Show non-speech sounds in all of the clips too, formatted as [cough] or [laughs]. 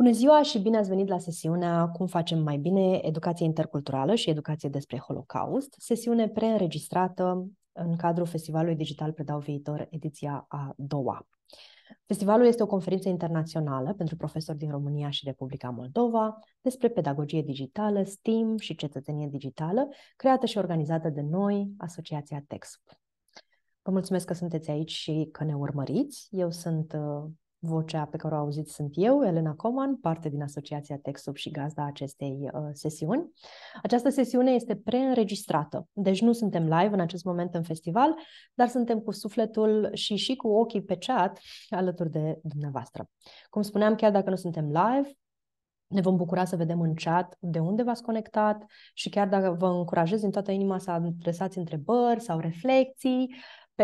Bună ziua și bine ați venit la sesiunea Cum facem mai bine educație interculturală și educație despre Holocaust, sesiune preînregistrată în cadrul Festivalului Digital Predau Viitor, ediția a doua. Festivalul este o conferință internațională pentru profesori din România și Republica Moldova despre pedagogie digitală, STEAM și cetățenie digitală, creată și organizată de noi, Asociația TEXP. Vă mulțumesc că sunteți aici și că ne urmăriți. Eu sunt uh, Vocea pe care o auziți sunt eu, Elena Coman, parte din Asociația TechSoup și gazda acestei uh, sesiuni. Această sesiune este preînregistrată, deci nu suntem live în acest moment în festival, dar suntem cu sufletul și și cu ochii pe chat alături de dumneavoastră. Cum spuneam, chiar dacă nu suntem live, ne vom bucura să vedem în chat de unde v-ați conectat și chiar dacă vă încurajez din toată inima să adresați întrebări sau reflexii,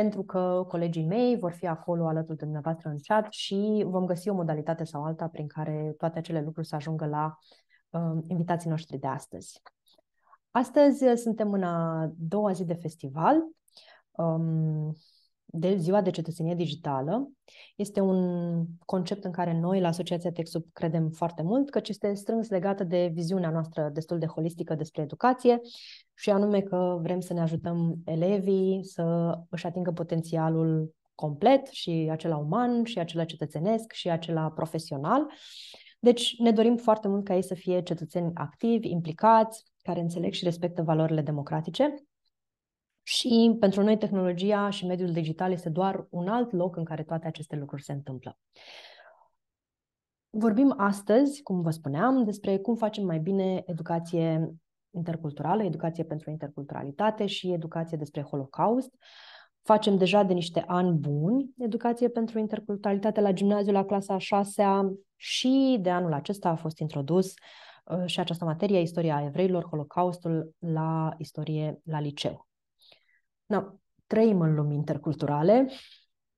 pentru că colegii mei vor fi acolo alături de dumneavoastră în chat și vom găsi o modalitate sau alta prin care toate acele lucruri să ajungă la uh, invitații noștri de astăzi. Astăzi uh, suntem în a doua zi de festival. Um, de ziua de cetățenie digitală. Este un concept în care noi la Asociația TechSoup credem foarte mult, căci este strâns legată de viziunea noastră destul de holistică despre educație și anume că vrem să ne ajutăm elevii să își atingă potențialul complet și acela uman și acela cetățenesc și acela profesional. Deci ne dorim foarte mult ca ei să fie cetățeni activi, implicați, care înțeleg și respectă valorile democratice și pentru noi tehnologia și mediul digital este doar un alt loc în care toate aceste lucruri se întâmplă. Vorbim astăzi, cum vă spuneam, despre cum facem mai bine educație interculturală, educație pentru interculturalitate și educație despre Holocaust. Facem deja de niște ani buni educație pentru interculturalitate la gimnaziu la clasa a șasea și de anul acesta a fost introdus uh, și această materie, istoria evreilor, Holocaustul, la istorie la liceu na, trăim în lumi interculturale,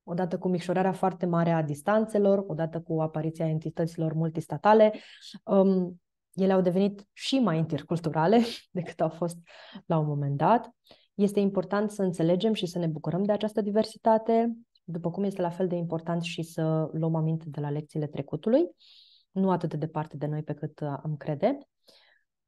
odată cu micșorarea foarte mare a distanțelor, odată cu apariția entităților multistatale, um, ele au devenit și mai interculturale [laughs] decât au fost la un moment dat. Este important să înțelegem și să ne bucurăm de această diversitate, după cum este la fel de important și să luăm aminte de la lecțiile trecutului, nu atât de departe de noi pe cât uh, am crede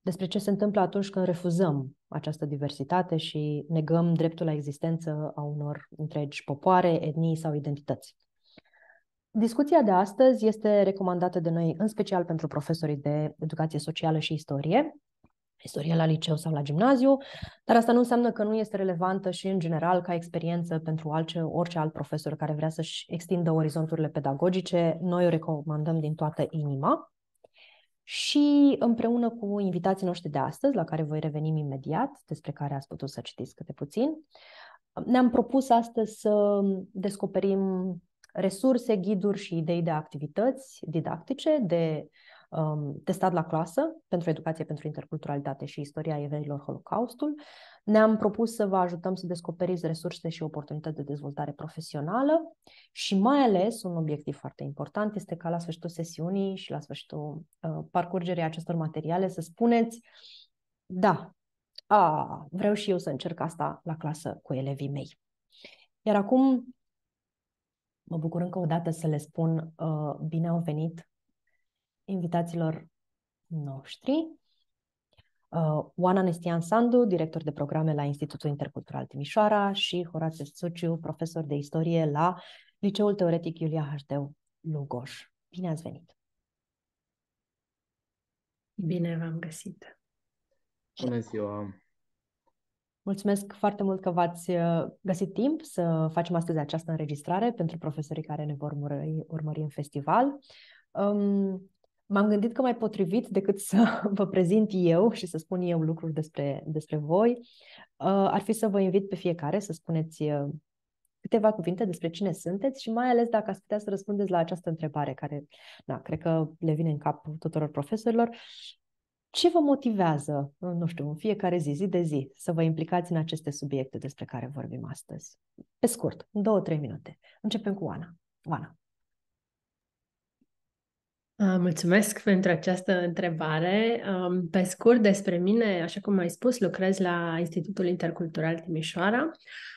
despre ce se întâmplă atunci când refuzăm această diversitate și negăm dreptul la existență a unor întregi popoare, etnii sau identități. Discuția de astăzi este recomandată de noi în special pentru profesorii de educație socială și istorie, istorie la liceu sau la gimnaziu, dar asta nu înseamnă că nu este relevantă și în general ca experiență pentru orice, orice alt profesor care vrea să-și extindă orizonturile pedagogice. Noi o recomandăm din toată inima și împreună cu invitații noștri de astăzi, la care voi revenim imediat, despre care ați putut să citiți câte puțin, ne-am propus astăzi să descoperim resurse, ghiduri și idei de activități didactice, de um, testat la clasă pentru educație pentru interculturalitate și istoria evreilor Holocaustul, ne-am propus să vă ajutăm să descoperiți resurse și oportunități de dezvoltare profesională și mai ales un obiectiv foarte important este ca la sfârșitul sesiunii și la sfârșitul uh, parcurgerii acestor materiale să spuneți da, a, vreau și eu să încerc asta la clasă cu elevii mei. Iar acum mă bucur încă o dată să le spun uh, bine au venit invitațiilor noștri. Uh, Oana Nestian Sandu, director de programe la Institutul Intercultural Timișoara și Horace Suciu, profesor de istorie la Liceul Teoretic Iulia Hașteu Lugoș. Bine ați venit! Bine v-am găsit! Bună ziua! Mulțumesc foarte mult că v-ați uh, găsit timp să facem astăzi această înregistrare pentru profesorii care ne vor urmări în festival. Um, m-am gândit că mai potrivit decât să [laughs] vă prezint eu și să spun eu lucruri despre, despre voi, uh, ar fi să vă invit pe fiecare să spuneți uh, câteva cuvinte despre cine sunteți și mai ales dacă ați putea să răspundeți la această întrebare care, da, cred că le vine în cap tuturor profesorilor. Ce vă motivează, uh, nu știu, în fiecare zi, zi de zi, să vă implicați în aceste subiecte despre care vorbim astăzi? Pe scurt, în două, trei minute. Începem cu Ana. Oana. Ah, mulțumesc pentru această întrebare. Pe scurt, despre mine, așa cum ai spus, lucrez la Institutul Intercultural Timișoara,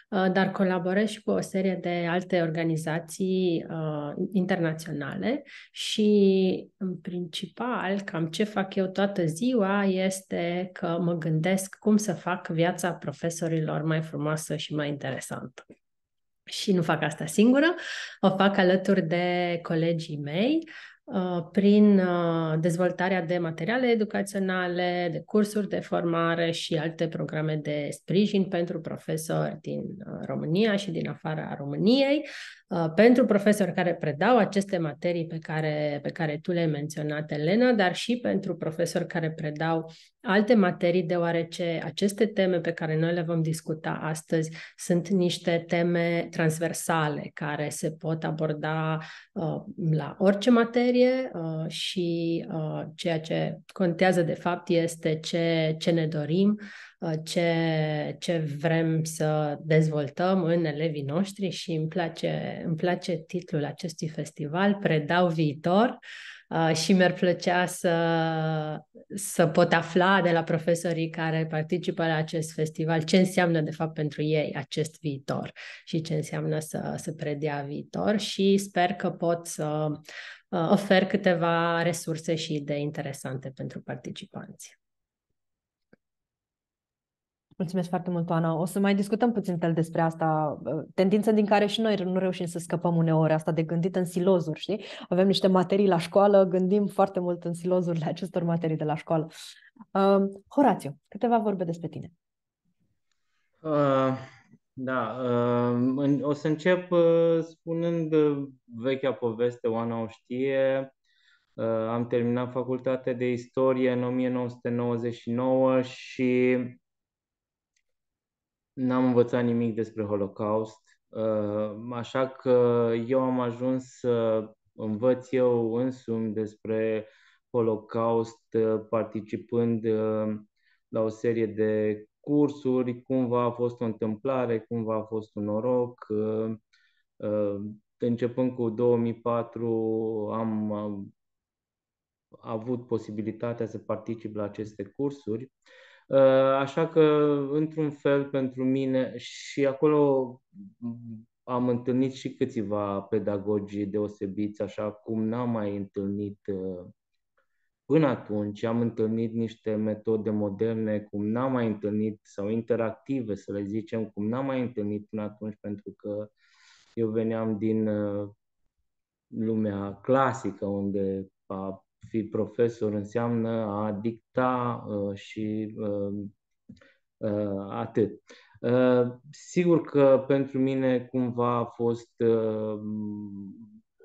ah, dar colaborez și cu o serie de alte organizații ah, internaționale și, în principal, cam ce fac eu toată ziua este că mă gândesc cum să fac viața profesorilor mai frumoasă și mai interesantă. Și nu fac asta singură, o fac alături de colegii mei, uh, Uh, prin uh, dezvoltarea de materiale educaționale, de cursuri de formare și alte programe de sprijin pentru profesori din uh, România și din afara României. Uh, pentru profesori care predau aceste materii pe care, pe care tu le-ai menționat, Elena, dar și pentru profesori care predau alte materii, deoarece aceste teme pe care noi le vom discuta astăzi sunt niște teme transversale care se pot aborda uh, la orice materie uh, și uh, ceea ce contează de fapt este ce, ce ne dorim Uh, ce, ce vrem să dezvoltăm în elevii noștri și îmi place, îmi place titlul acestui festival, Predau viitor, uh, și mi-ar plăcea să, să pot afla de la profesorii care participă la acest festival ce înseamnă de fapt pentru ei acest viitor și ce înseamnă să, să predea viitor și sper că pot să uh, ofer câteva resurse și idei interesante pentru participanți. Mulțumesc foarte mult, Oana. O să mai discutăm puțin tel despre asta, tendință din care și noi nu reușim să scăpăm uneori, asta de gândit în silozuri, știi? Avem niște materii la școală, gândim foarte mult în silozurile acestor materii de la școală. Uh, Horațiu, câteva vorbe despre tine. Uh, da, uh, o să încep uh, spunând uh, vechea poveste, Oana o știe, Uh, am terminat facultatea de istorie în 1999 și n-am învățat nimic despre Holocaust, uh, așa că eu am ajuns să învăț eu însumi despre Holocaust uh, participând uh, la o serie de cursuri, cumva a fost o întâmplare, cumva a fost un noroc. Începând cu 2004 am avut posibilitatea să particip la aceste cursuri. Uh, așa că, într-un fel, pentru mine și acolo am întâlnit și câțiva pedagogi deosebiți, așa cum n-am mai întâlnit uh, până atunci. Am întâlnit niște metode moderne, cum n-am mai întâlnit, sau interactive, să le zicem, cum n-am mai întâlnit până atunci, pentru că eu veneam din uh, lumea clasică, unde a fi profesor înseamnă a dicta uh, și uh, uh, atât. Sigur că pentru mine cumva a fost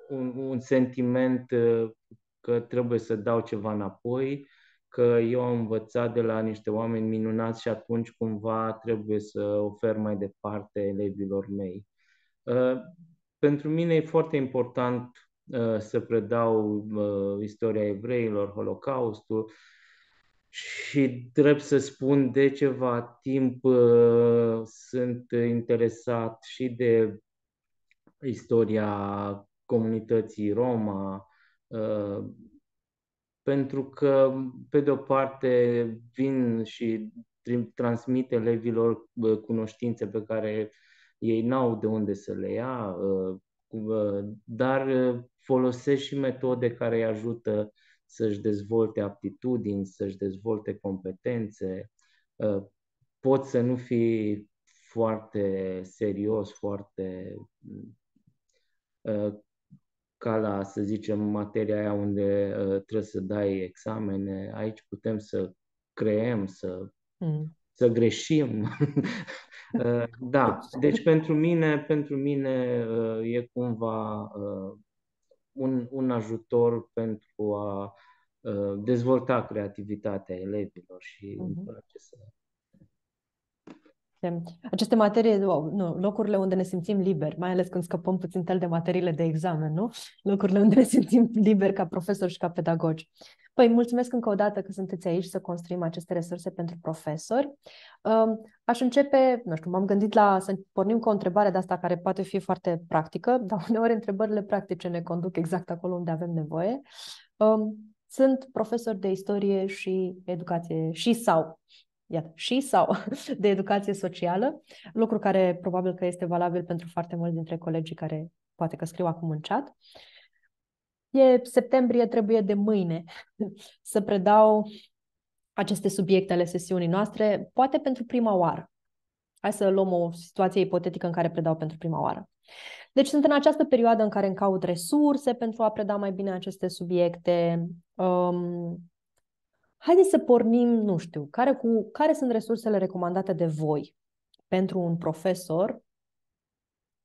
un, un sentiment că trebuie să dau ceva înapoi, că eu am învățat de la niște oameni minunați și atunci cumva trebuie să ofer mai departe elevilor mei. Pentru mine e foarte important Uh, să predau uh, istoria evreilor, Holocaustul și trebuie să spun de ceva timp uh, sunt interesat și de istoria comunității Roma, pentru că, pe de-o parte, vin și transmit elevilor cunoștințe pe care ei n-au de unde să le ia, dar ă, folosești și metode care îi ajută să-și dezvolte aptitudini, să-și dezvolte competențe. Ă, poți să nu fi foarte serios, foarte ă, ca la, să zicem, materia aia unde trebuie să dai examene. Aici putem să creăm, să, mm. să greșim, [laughs] Uh, da, deci pentru mine, pentru mine uh, e cumva uh, un, un ajutor pentru a dezvolta creativitatea elevilor și uh-huh. îmi place să aceste materii, nu, locurile unde ne simțim liberi, mai ales când scăpăm puțin tel de materiile de examen, nu? Locurile unde ne simțim liberi ca profesori și ca pedagogi. Păi mulțumesc încă o dată că sunteți aici să construim aceste resurse pentru profesori. Um, aș începe, nu știu, m-am gândit la să pornim cu o întrebare de asta care poate fi foarte practică, [laughs] dar uneori întrebările practice ne conduc exact acolo unde avem nevoie. Um, sunt profesor de istorie și educație și sau iată, și sau [laughs] de educație socială, lucru care probabil că este valabil pentru foarte mulți dintre colegii care poate că scriu acum în chat e septembrie, trebuie de mâine [laughs] să predau aceste subiecte ale sesiunii noastre, poate pentru prima oară. Hai să luăm o situație ipotetică în care predau pentru prima oară. Deci sunt în această perioadă în care îmi caut resurse pentru a preda mai bine aceste subiecte. Um, haideți să pornim, nu știu, care, cu, care sunt resursele recomandate de voi pentru un profesor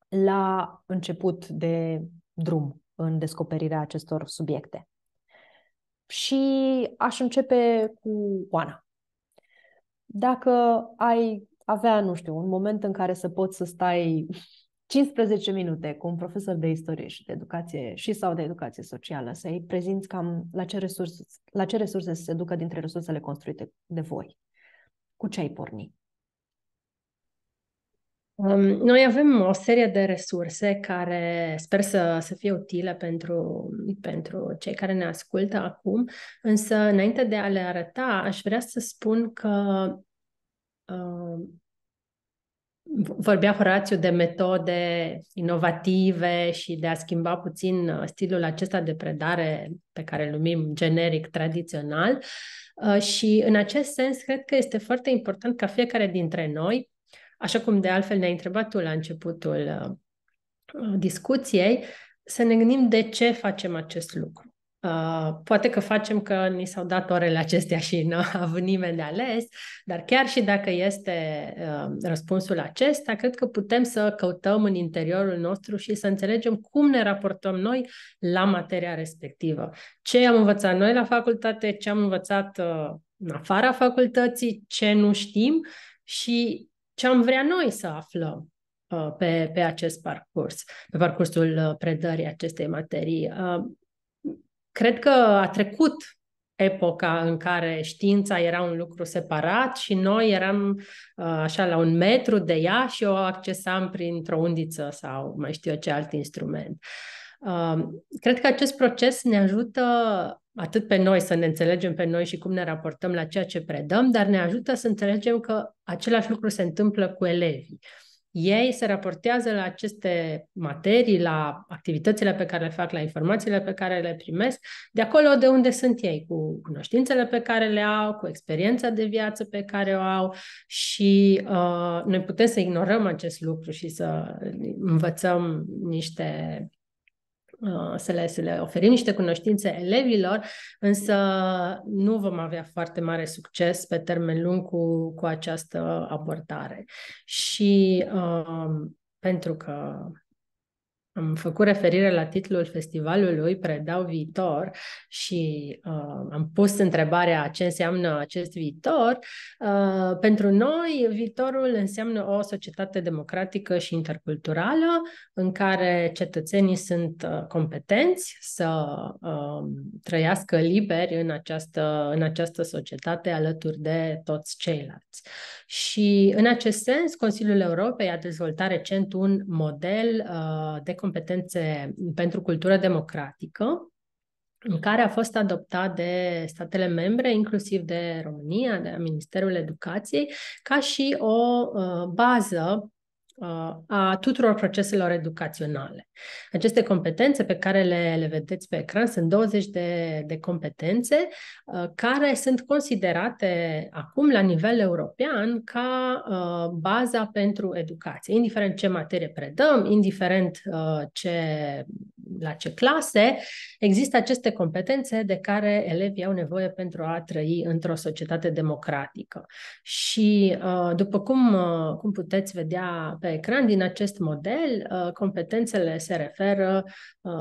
la început de drum în descoperirea acestor subiecte. Și aș începe cu Oana. Dacă ai avea, nu știu, un moment în care să poți să stai 15 minute cu un profesor de istorie și de educație și sau de educație socială, să-i prezinți cam la ce, resurse, la ce resurse se ducă dintre resursele construite de voi, cu ce ai porni? Um, noi avem o serie de resurse care sper să, să fie utile pentru, pentru cei care ne ascultă acum, însă înainte de a le arăta, aș vrea să spun că uh, vorbea Horațiu de metode inovative și de a schimba puțin uh, stilul acesta de predare pe care îl numim generic tradițional uh, și în acest sens cred că este foarte important ca fiecare dintre noi așa cum de altfel ne-ai întrebat tu la începutul uh, uh, discuției, să ne gândim de ce facem acest lucru. Uh, poate că facem că ni s-au dat orele acestea și nu a [laughs] avut nimeni de ales, dar chiar și dacă este uh, răspunsul acesta, cred că putem să căutăm în interiorul nostru și să înțelegem cum ne raportăm noi la materia respectivă. Ce am învățat noi la facultate, ce am învățat uh, în afara facultății, ce nu știm și ce am vrea noi să aflăm uh, pe, pe acest parcurs, pe parcursul uh, predării acestei materii. Uh, cred că a trecut epoca în care știința era un lucru separat și noi eram așa la un metru de ea și o accesam printr-o undiță sau mai știu eu ce alt instrument. Uh, Um, cred că acest proces ne ajută atât pe noi să ne înțelegem pe noi și cum ne raportăm la ceea ce predăm, dar ne ajută să înțelegem că același lucru se întâmplă cu elevii. Ei se raportează la aceste materii, la activitățile pe care le fac, la informațiile pe care le primesc, de acolo de unde sunt ei, cu cunoștințele pe care le au, cu experiența de viață pe care o au și uh, noi putem să ignorăm acest lucru și să învățăm niște Uh, să le, să le oferim niște cunoștințe elevilor, însă nu vom avea foarte mare succes pe termen lung cu, cu această abordare. Și uh, pentru că am făcut referire la titlul festivalului Predau viitor și uh, am pus întrebarea ce înseamnă acest viitor. Uh, pentru noi, viitorul înseamnă o societate democratică și interculturală în care cetățenii sunt uh, competenți să uh, trăiască liberi în această, în această societate alături de toți ceilalți. Și în acest sens, Consiliul Europei a dezvoltat recent un model uh, de competențe pentru cultură democratică, în care a fost adoptat de statele membre, inclusiv de România, de Ministerul Educației, ca și o uh, bază a tuturor proceselor educaționale. Aceste competențe pe care le, le vedeți pe ecran sunt 20 de, de competențe care sunt considerate acum la nivel european ca uh, baza pentru educație, indiferent ce materie predăm, indiferent uh, ce la ce clase, există aceste competențe de care elevii au nevoie pentru a trăi într-o societate democratică. Și uh, după cum, uh, cum puteți vedea pe ecran din acest model, uh, competențele se referă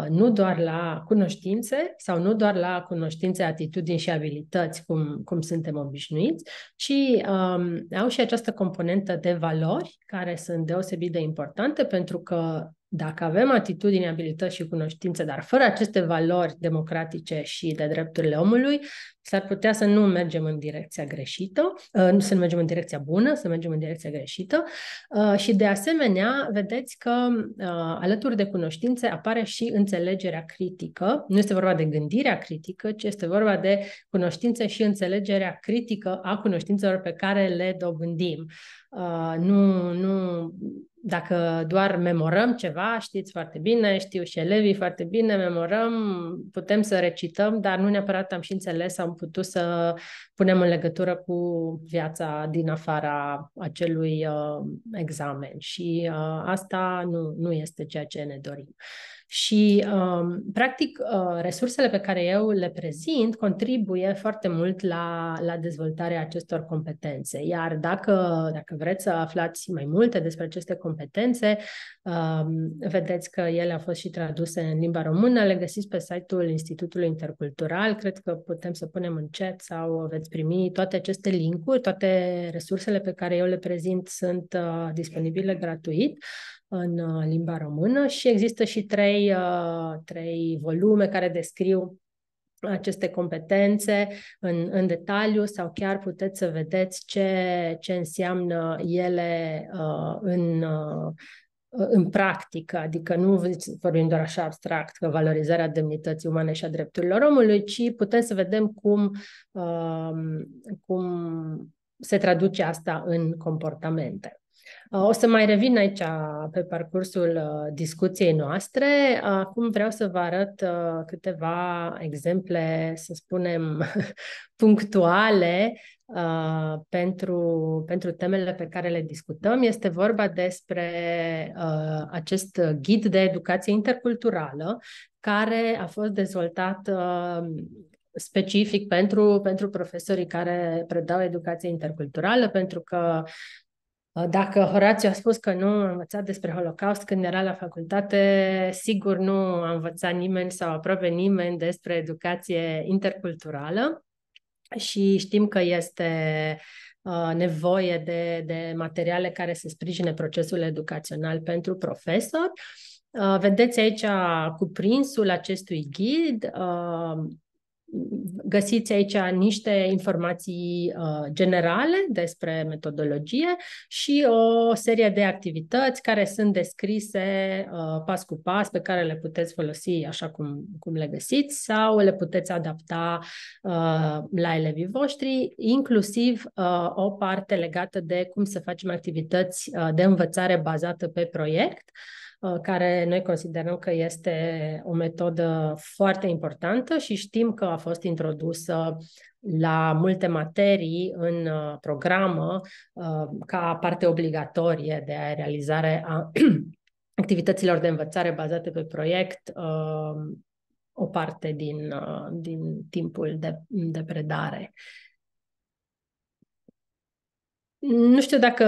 nu doar la cunoștințe sau nu doar la cunoștințe, atitudini și abilități, cum, cum suntem obișnuiți, ci um, au și această componentă de valori care sunt deosebit de importante pentru că dacă avem atitudini, abilități și cunoștințe, dar fără aceste valori democratice și de drepturile omului, s-ar putea să nu mergem în direcția greșită, uh, nu să mergem în direcția bună, să mergem în direcția greșită uh, și de asemenea vedeți că uh, alături de cunoștințe apare și înțelegerea critică. Nu este vorba de gândirea critică, ci este vorba de cunoștințe și înțelegerea critică a cunoștințelor pe care le dobândim. Nu, nu dacă doar memorăm ceva, știți foarte bine, știu și elevii foarte bine, memorăm, putem să recităm, dar nu neapărat am și înțeles, am am putut să punem în legătură cu viața din afara acelui uh, examen și uh, asta nu, nu este ceea ce ne dorim. Și, um, practic, uh, resursele pe care eu le prezint contribuie foarte mult la, la dezvoltarea acestor competențe. Iar dacă, dacă vreți să aflați mai multe despre aceste competențe, um, vedeți că ele au fost și traduse în limba română, le găsiți pe site-ul Institutului Intercultural, cred că putem să punem în chat sau veți primi toate aceste linkuri, toate resursele pe care eu le prezint sunt uh, disponibile gratuit în uh, limba română și există și trei, uh, trei volume care descriu aceste competențe în, în detaliu sau chiar puteți să vedeți ce, ce înseamnă ele uh, în, uh, în practică, adică nu vorbim doar așa abstract că valorizarea demnității umane și a drepturilor omului, ci putem să vedem cum, uh, cum se traduce asta în comportamente. O să mai revin aici pe parcursul uh, discuției noastre. Acum vreau să vă arăt uh, câteva exemple, să spunem, [laughs] punctuale uh, pentru, pentru temele pe care le discutăm. Este vorba despre acest ghid de educație interculturală care a fost dezvoltat specific pentru, pentru profesorii care predau educație interculturală, pentru că Uh, dacă Horatiu a spus că nu a învățat despre Holocaust când era la facultate, sigur nu a învățat nimeni sau aproape nimeni despre educație interculturală și știm că este uh, nevoie de, de materiale care să sprijine procesul educațional pentru profesori. Uh, vedeți aici cuprinsul acestui ghid, găsiți aici niște informații uh, generale despre metodologie și o serie de activități care sunt descrise uh, pas cu pas, pe care le puteți folosi așa cum, cum le găsiți sau le puteți adapta uh, la elevii voștri, inclusiv uh, o parte legată de cum să facem activități uh, de învățare bazată pe proiect. Uh, Uh, care noi considerăm că este o metodă foarte importantă și știm că a fost introdusă la multe materii în uh, programă uh, ca parte obligatorie de realizare a [clears throat] activităților de învățare bazate pe proiect o parte din, din timpul de, de predare. Nu știu dacă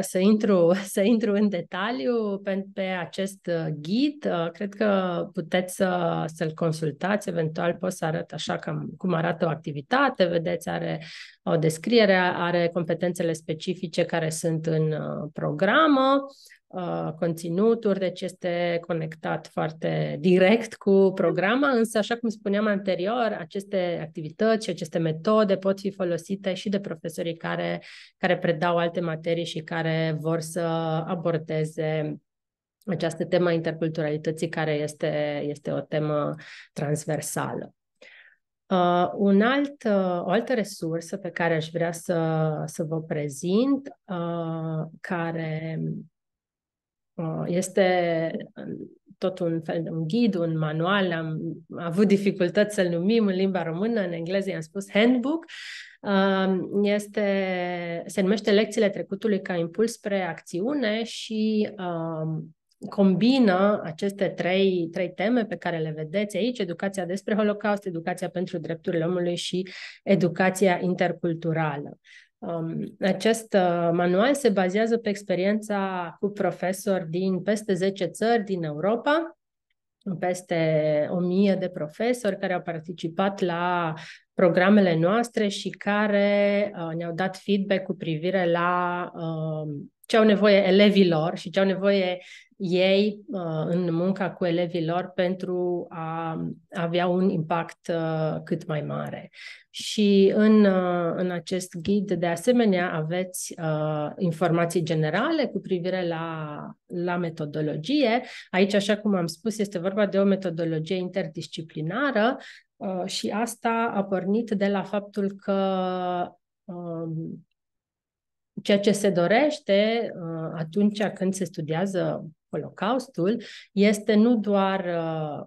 să intru, să intru în detaliu pe, pe acest uh, ghid. Uh, cred că puteți să, uh, să-l consultați, eventual pot să arăt așa cam cum arată o activitate, vedeți, are o descriere, are competențele specifice care sunt în uh, programă, uh, conținuturi, deci este conectat foarte direct cu programa, însă, așa cum spuneam anterior, aceste activități și aceste metode pot fi folosite și de profesorii care, care predau alte materii și care vor să abordeze această temă interculturalității, care este, este o temă transversală. Uh, un alt, uh, o altă resursă pe care aș vrea să, să vă prezint, uh, care uh, este uh, tot un fel de un ghid, un manual, am avut dificultăți să-l numim în limba română, în engleză i-am spus handbook, uh, este, se numește Lecțiile trecutului ca impuls spre acțiune și uh, combină aceste trei, trei teme pe care le vedeți aici, educația despre Holocaust, educația pentru drepturile omului și educația interculturală. Um, acest uh, manual se bazează pe experiența cu profesori din peste 10 țări din Europa, peste o mie de profesori care au participat la programele noastre și care uh, ne-au dat feedback cu privire la um, ce au nevoie elevii lor și ce au nevoie ei uh, în munca cu elevii lor pentru a avea un impact uh, cât mai mare. Și în, uh, în acest ghid, de asemenea, aveți informații generale cu privire la, la metodologie. Aici, așa cum am spus, este vorba de o metodologie interdisciplinară și asta a pornit de la faptul că um, ceea ce se dorește uh, atunci când se studiază Holocaustul este nu doar uh,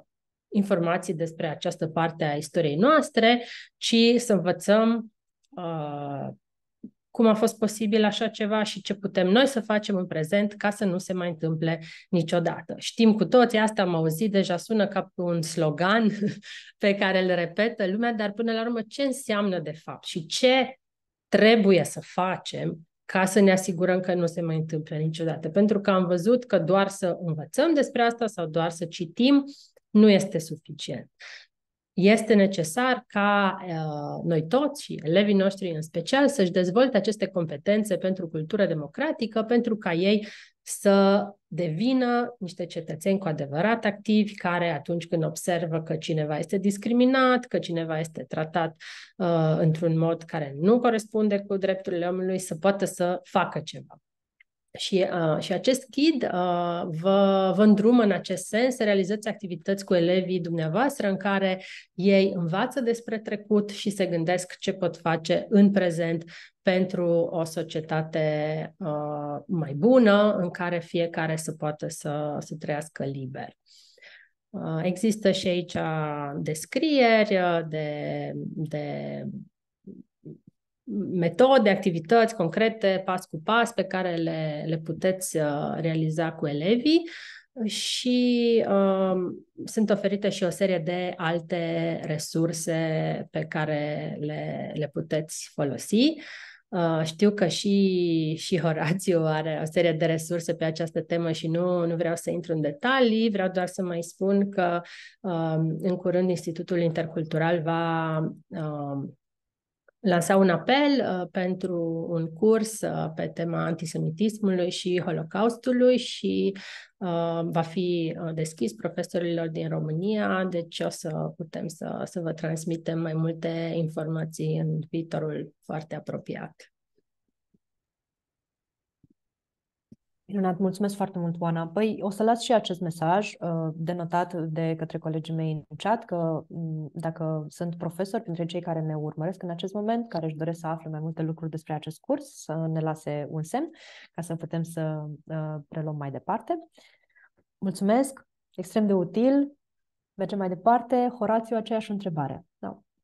informații despre această parte a istoriei noastre, ci să învățăm uh, cum a fost posibil așa ceva și ce putem noi să facem în prezent ca să nu se mai întâmple niciodată. Știm cu toți, asta am auzit, deja sună ca un slogan [laughs] pe care îl repetă lumea, dar până la urmă ce înseamnă de fapt și ce trebuie să facem ca să ne asigurăm că nu se mai întâmplă niciodată. Pentru că am văzut că doar să învățăm despre asta sau doar să citim nu este suficient. Este necesar ca uh, noi toți și elevii noștri în special să-și dezvolte aceste competențe pentru cultură democratică, pentru ca ei să devină niște cetățeni cu adevărat activi, care atunci când observă că cineva este discriminat, că cineva este tratat uh, într-un mod care nu corespunde cu drepturile omului, să poată să facă ceva. Și, uh, și acest ghid uh, vă, vă îndrumă în acest sens să realizați activități cu elevii dumneavoastră în care ei învață despre trecut și se gândesc ce pot face în prezent pentru o societate uh, mai bună, în care fiecare să poată să, să trăiască liber. Uh, există și aici descrieri uh, de, de metode, activități concrete, pas cu pas, pe care le, le puteți uh, realiza cu elevii și uh, sunt oferite și o serie de alte resurse pe care le, le puteți folosi. Uh, Uh, știu că și, și Horatiu are o serie de resurse pe această temă și nu, nu vreau să intru în detalii, vreau doar să mai spun că uh, în curând Institutul Intercultural va uh, lansa un apel uh, pentru un curs uh, pe tema antisemitismului și holocaustului și uh, va fi deschis profesorilor din România, deci o să putem să, să vă transmitem mai multe informații în viitorul foarte apropiat. Minunat, mulțumesc foarte mult, Oana. Păi o să las și acest mesaj uh, denotat de către colegii mei în chat că mm, dacă sunt profesori printre cei care ne urmăresc în acest moment, care își doresc să afle mai multe lucruri despre acest curs, să ne lase un semn ca să putem să uh, preluăm mai departe. Mulțumesc, extrem de util. Mergem mai departe. Horațiu, aceeași întrebare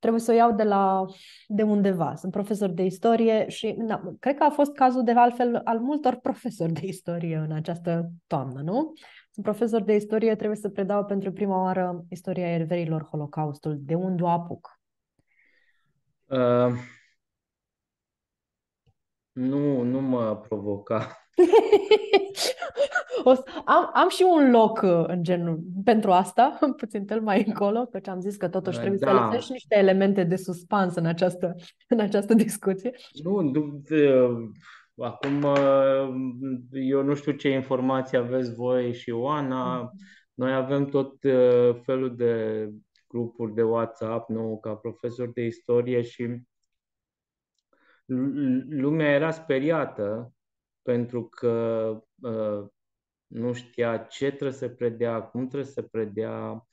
trebuie să o iau de la de undeva. Sunt profesor de istorie și da, cred că a fost cazul de altfel al multor [laughs] profesori de istorie în această toamnă, nu? Sunt profesor de istorie, trebuie să predau pentru prima oară istoria erverilor Holocaustul. De unde o apuc? Uh, nu, nu mă provoca [laughs] o să, am, am și un loc uh, în genul pentru asta, [laughs] puțin tel mai încolo, căci am zis că totuși trebuie da. să lăsești niște elemente de suspans în această, în această discuție. Nu, nu uh, acum uh, eu nu știu ce informații aveți voi și Oana. Mm-hmm. Noi avem tot felul de grupuri de WhatsApp, nu ca profesor de istorie și lumea era speriată pentru că uh, nu știa ce trebuie să predea, cum trebuie să predea,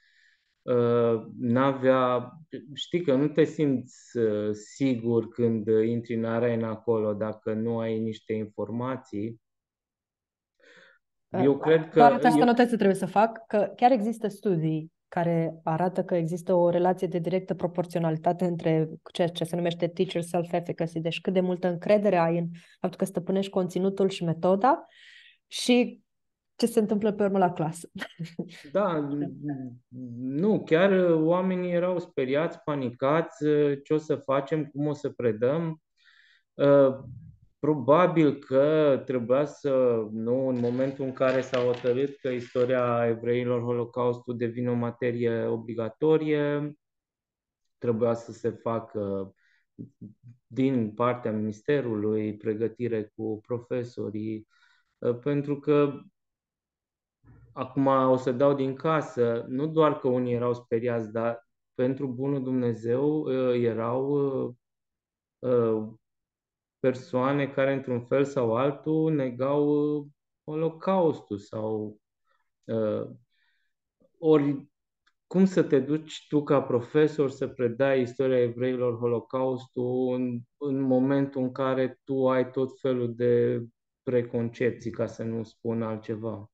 uh, n-avea, știi că nu te simți uh, sigur când intri în arena acolo dacă nu ai niște informații. Eu cred că... Doar această eu... notă trebuie să fac, că chiar există studii care arată că există o relație de directă proporționalitate între ceea ce se numește teacher self-efficacy, deci cât de multă încredere ai în faptul că stăpânești conținutul și metoda și ce se întâmplă pe urmă la clasă. [laughs] Da, nu, chiar oamenii erau speriați, panicați, ce o să facem, cum o să predăm. Probabil că trebuia să, nu, în momentul în care s-a hotărât că istoria evreilor Holocaustul devine o materie obligatorie, trebuia să se facă din partea ministerului pregătire cu profesorii, ă, pentru că acum o să dau din casă, nu doar că unii erau speriați, dar pentru bunul Dumnezeu ă, erau ă, persoane care, într-un fel sau altul, negau uh, Holocaustul sau. Uh, ori, cum să te duci tu ca profesor să predai istoria evreilor Holocaustul în, în momentul în care tu ai tot felul de preconcepții, ca să nu spun altceva?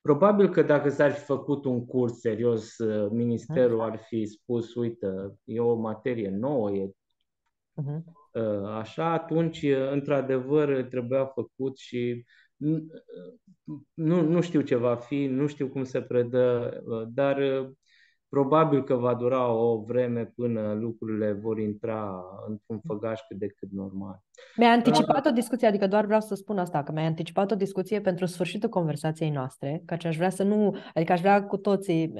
Probabil că dacă s-ar fi făcut un curs serios, uh, ministerul ar fi spus, uite, e o materie nouă, e uh-huh. Ă, așa, atunci, ă, într-adevăr, trebuia făcut și ă, nu, nu știu ce va fi, nu știu cum se predă, dar Probabil că va dura o vreme până lucrurile vor intra într-un făgaș cât de cât normal. Mi-ai anticipat o discuție, adică doar vreau să spun asta, că mi-ai anticipat o discuție pentru sfârșitul conversației noastre, că aș vrea să nu, adică aș vrea cu toții,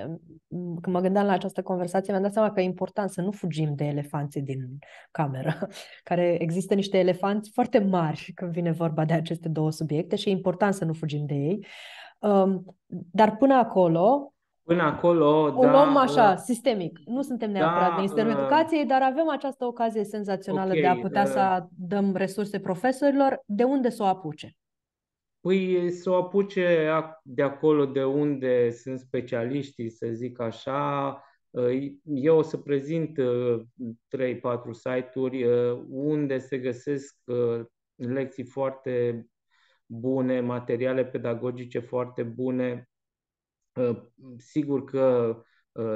când mă gândeam la această conversație, mi-am dat seama că e important să nu fugim de elefanții din cameră, [laughs] care există niște elefanți foarte mari când vine vorba de aceste două subiecte și e important să nu fugim de ei. Um, dar până acolo, Până acolo, o da, luăm așa, uh, sistemic. Nu suntem da, neapărat da, Ministerul uh, Educației, dar avem această ocazie senzațională okay, de a putea uh, să dăm resurse profesorilor. De unde să o apuce? Păi să o apuce de acolo de unde sunt specialiștii, să zic așa. Uh, Eu o să prezint 3-4 uh, site-uri uh, unde se găsesc lecții foarte bune, materiale pedagogice foarte bune, Ă, sigur că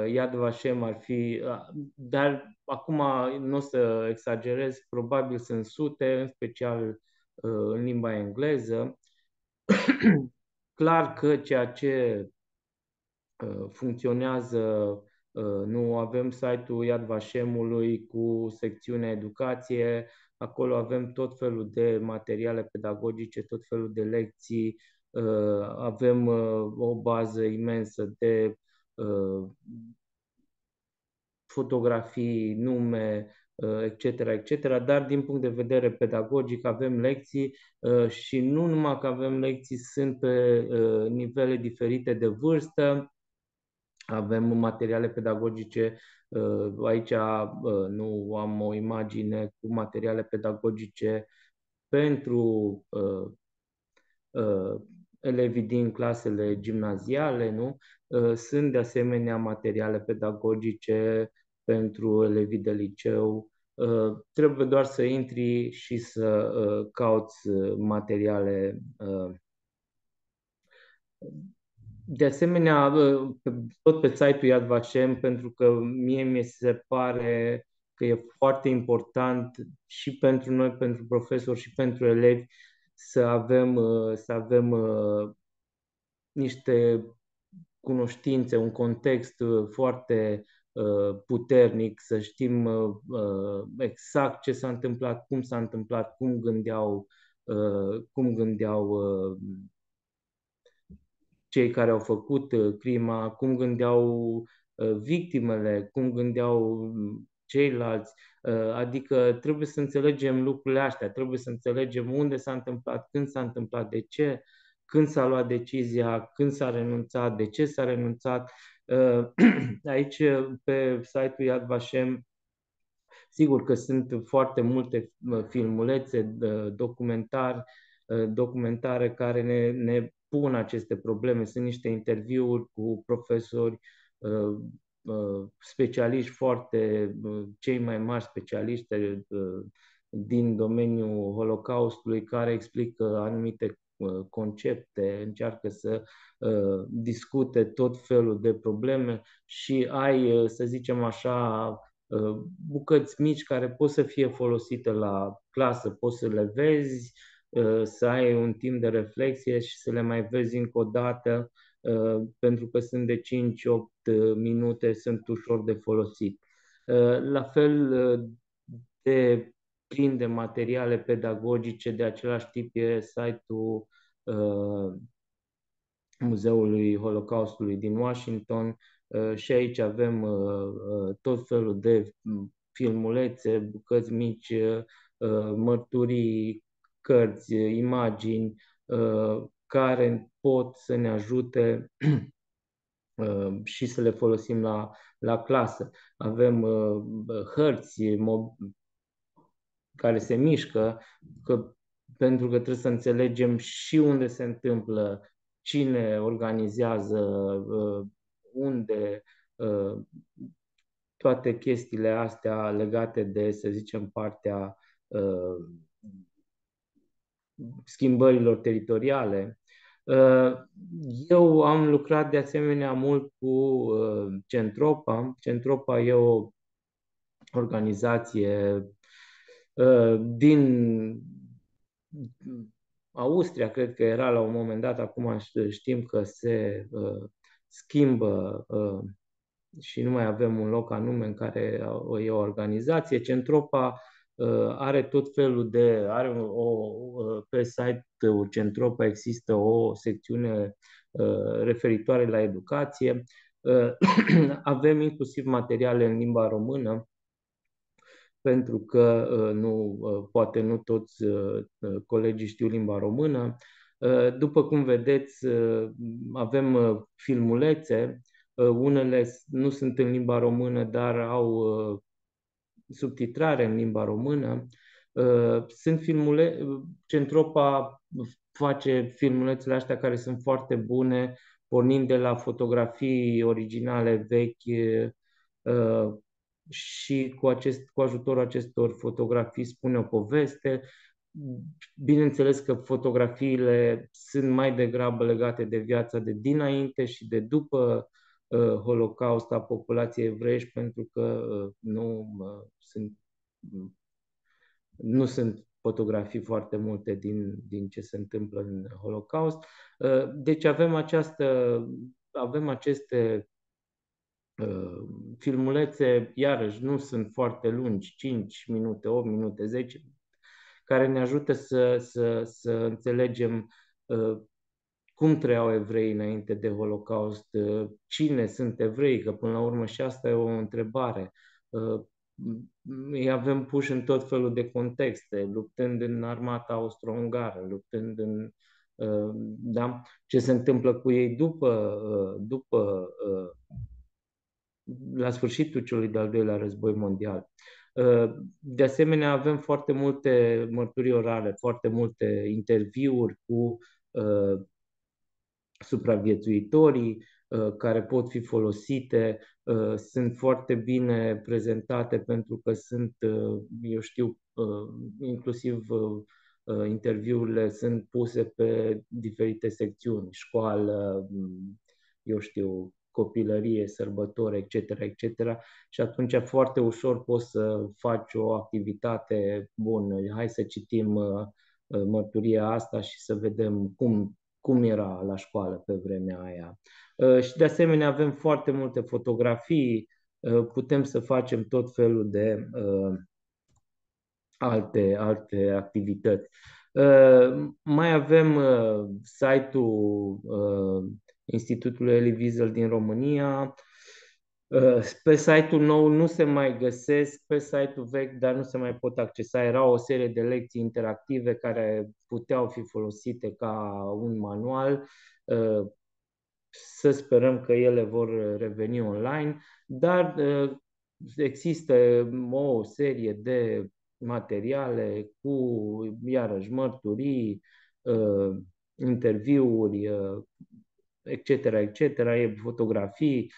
Yad ă, Vashem ar fi, ă, dar acum nu o să exagerez, probabil sunt sute, în special în limba engleză. [clears throat] Clar că ceea ce funcționează, nu avem site-ul Yad Vashemului cu secțiunea educație, acolo avem tot felul de materiale pedagogice, tot felul de lecții, Uh, avem uh, o bază imensă de uh, fotografii, nume, etc., etc., dar din punct de vedere pedagogic avem lecții și nu numai că avem lecții, sunt pe nivele diferite de vârstă, avem materiale pedagogice, aici nu am o imagine cu materiale pedagogice pentru elevii din clasele gimnaziale, nu? Uh, sunt de asemenea materiale pedagogice pentru elevii de liceu. Uh, trebuie doar să intri și să uh, cauți materiale. De asemenea, tot pe site-ul Yad Vashem, pentru că mie mi se pare că e foarte important și pentru noi, pentru profesori și pentru elevi, să avem, uh, să avem uh, niște cunoștințe, un context uh, foarte puternic, să știm exact ce s-a întâmplat, cum s-a întâmplat, cum gândeau, cum gândeau cei care au făcut crima, cum gândeau victimele, cum gândeau ceilalți, uh, adică trebuie să înțelegem lucrurile astea, trebuie să înțelegem unde s-a întâmplat, când s-a întâmplat, de ce, când s-a luat decizia, când s-a renunțat, de ce s-a renunțat. Uh, [clears throat] aici pe site-ul Yad Vashem Sigur că sunt foarte multe filmulețe, uh, documentar documentare care ne, ne pun aceste probleme. Sunt niște interviuri cu profesori Uh, specialiști foarte, uh, cei mai mari specialiști uh, din domeniul Holocaustului care explică anumite concepte, încearcă să discute tot felul de probleme și ai, să zicem așa, bucăți mici care pot să fie folosite la clasă, poți să le vezi, să ai un timp de reflexie și să le mai vezi încă o dată Eh, pentru că sunt de 5-8 eh, minute, sunt ușor de folosit. Eh, la fel de plin de materiale pedagogice de același tip e site-ul Muzeului Holocaustului din Washington și aici avem tot felul de filmulețe, bucăți mici, mărturii, cărți, imagini, care pot să ne ajute [clears throat] uh, și să le folosim la, la clasă. Avem uh, hărți care se mișcă, că, pentru că trebuie să înțelegem și unde se întâmplă, cine organizează, uh, unde, toate chestiile astea legate de, să zicem, partea schimbărilor teritoriale Uh, eu am lucrat de asemenea mult cu uh, Centropa. Centropa e o organizație uh, din Austria, cred că era la un moment dat, acum știm că se schimbă și nu mai avem un loc anume în care e o organizație. Centropa Uh, are tot felul de, are o, uh, pe site-ul există o secțiune uh, referitoare la educație, [clears throat] avem inclusiv materiale în limba română, pentru că nu, poate nu toți colegii știu limba română. După cum vedeți, avem filmulețe, unele nu sunt în limba română, dar au subtitrare în limba română. Uh, sunt filmule, uh, Centropa face filmulețele astea care sunt foarte bune, pornind de la fotografii originale vechi uh, și cu, acest, cu ajutorul acestor fotografii spune o poveste. Bineînțeles că fotografiile sunt mai degrabă legate de viața de dinainte și de după uh, Holocaust a populației evreiești pentru că uh, nu uh, sunt, mm, nu sunt fotografii foarte multe din, din ce se întâmplă în Holocaust. Uh, Deci avem, această, avem aceste uh, filmulețe, iarăși, nu sunt foarte lungi, 5 minute, 8 minute, 10, care ne ajută să, să, să înțelegem uh, cum trăiau evrei înainte de Holocaust, uh, cine sunt evrei, că până la urmă și asta e o întrebare. Uh, îi avem puși în tot felul de contexte, luptând în armata austro-ungară, luptând în uh, da? ce se întâmplă cu ei după, după la sfârșitul celui de-al doilea război mondial. De asemenea, avem foarte multe mărturii orale, foarte multe interviuri cu supraviețuitorii uh, care pot fi folosite, uh, sunt foarte bine prezentate pentru că sunt, uh, eu știu, inclusiv interviurile sunt puse pe diferite secțiuni, școală, mm, eu știu, copilărie, sărbători, etc., etc. Și atunci foarte ușor poți să faci o activitate bună. Hai să citim mărturia asta și să vedem cum cum era la școală pe vremea aia. Uh, și de asemenea avem foarte multe fotografii, uh, putem să facem tot felul de uh, alte, alte activități. Mai avem site-ul Institutului Elie Wiesel din România, Uh, pe site-ul nou nu se mai găsesc, pe site-ul vechi, dar nu se mai pot accesa. Era o serie de lecții interactive care puteau fi folosite ca un manual. Uh, să sperăm că ele vor reveni online, dar uh, există o serie de materiale cu, iarăși, mărturii, interviuri, etc., etc., e fotografii,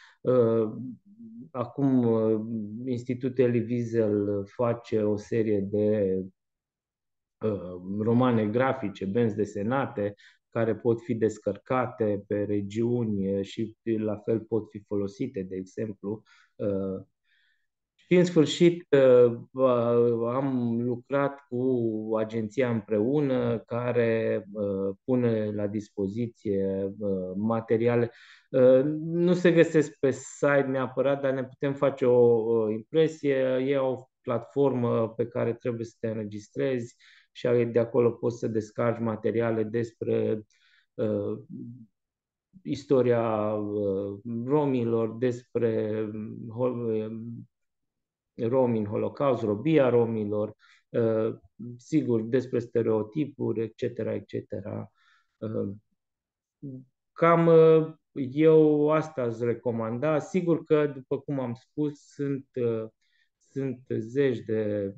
acum uh, Institutul Elie Wiesel face o serie de uh, romane grafice, benzi desenate, care pot fi descărcate pe regiuni uh, și la fel pot fi folosite, de exemplu, și în sfârșit uh, am lucrat cu agenția împreună care uh, pune la dispoziție uh, materiale. Nu se găsesc pe site neapărat, dar ne putem face o impresie. E o platformă pe care trebuie să te înregistrezi și de acolo poți să descarci materiale despre istoria romilor, despre romi în Holocaust, robia romilor, uh, sigur, despre stereotipuri, etc., etc. Uh, cam uh, eu asta îți recomanda. Sigur că, după cum am spus, sunt, sunt zeci de,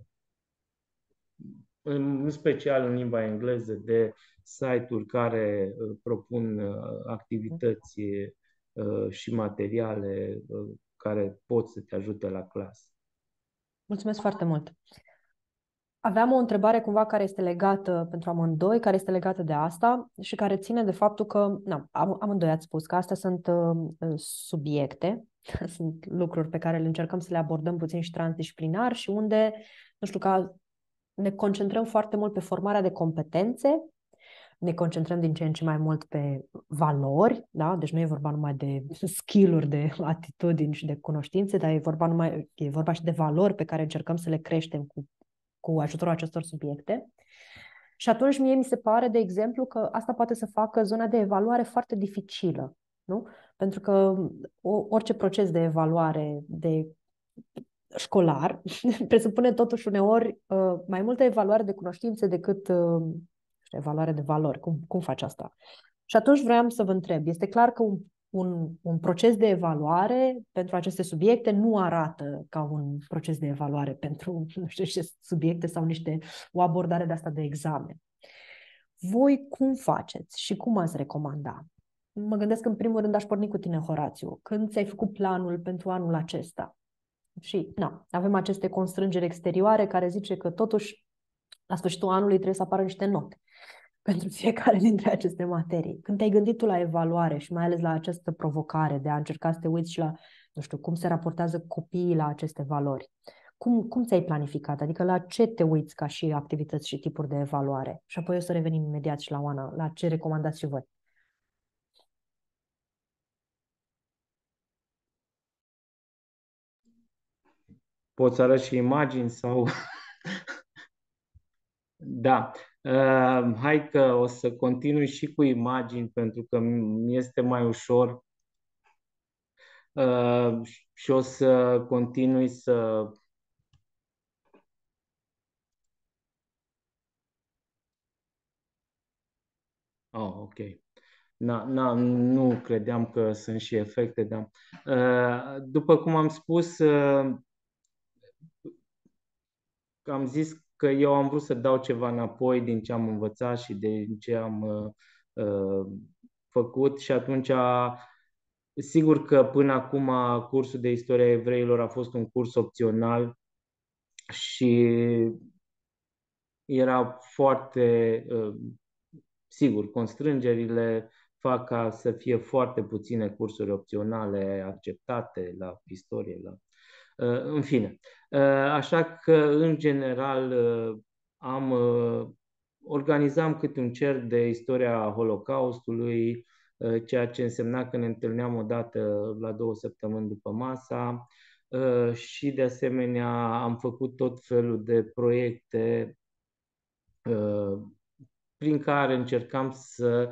în special în limba engleză, de site-uri care propun activități și materiale care pot să te ajute la clasă. Mulțumesc foarte mult! Aveam o întrebare cumva care este legată pentru amândoi, care este legată de asta și care ține de faptul că, na, am, amândoi ați spus că astea sunt uh, subiecte, [laughs] sunt lucruri pe care le încercăm să le abordăm puțin și transdisciplinar și unde, nu știu, ca ne concentrăm foarte mult pe formarea de competențe ne concentrăm din ce în ce mai mult pe valori, da? deci nu e vorba numai de skill-uri, de [laughs] atitudini și de cunoștințe, dar e vorba, numai, e vorba și de valori pe care încercăm să le creștem cu, cu ajutorul acestor subiecte. Și atunci mie mi se pare, de exemplu, că asta poate să facă zona de evaluare foarte dificilă. Nu? Pentru că orice proces de evaluare de școlar [laughs] presupune totuși uneori uh, mai multă evaluare de cunoștințe decât uh, evaluare de valori. Cum, cum faci asta? Și atunci vreau să vă întreb, este clar că un, un, un proces de evaluare pentru aceste subiecte nu arată ca un proces de evaluare pentru, [laughs] nu știu, ce subiecte sau niște, o abordare de asta de examen. Voi cum faceți și cum ați recomanda? Mă gândesc în primul rând aș porni cu tine, Horațiu. Când ți-ai făcut planul pentru anul acesta? Și, na, avem aceste constrângeri exterioare care zice că totuși la sfârșitul anului trebuie să apară niște note pentru fiecare dintre aceste materii. Când te-ai gândit tu la evaluare și mai ales la această provocare de a încerca să te uiți și la, nu știu, cum se raportează copiii la aceste valori, cum, cum ți-ai planificat? Adică la ce te uiți ca și activități și tipuri de evaluare? Și apoi o să revenim imediat și la Oana, la ce recomandați și voi. Poți să și imagini sau... [laughs] da. Uh, hai că o să continui și cu imagini pentru că mi este mai ușor uh, și o să continui să Oh, ok. Na, na, nu credeam că sunt și efecte, dar uh, după cum am spus, uh, am zis că eu am vrut să dau ceva înapoi din ce am învățat și din ce am uh, uh, făcut și atunci sigur că până acum cursul de istoria evreilor a fost un curs opțional și era foarte uh, sigur, constrângerile fac ca să fie foarte puține cursuri opționale acceptate la istorie, la uh, în fine, Eh, așa că, în general, eh, am, eh, organizam câte un cer de istoria Holocaustului, ceea ce însemna că ne întâlneam o dată la două săptămâni după masa și, de asemenea, am făcut tot felul de proiecte prin care încercam să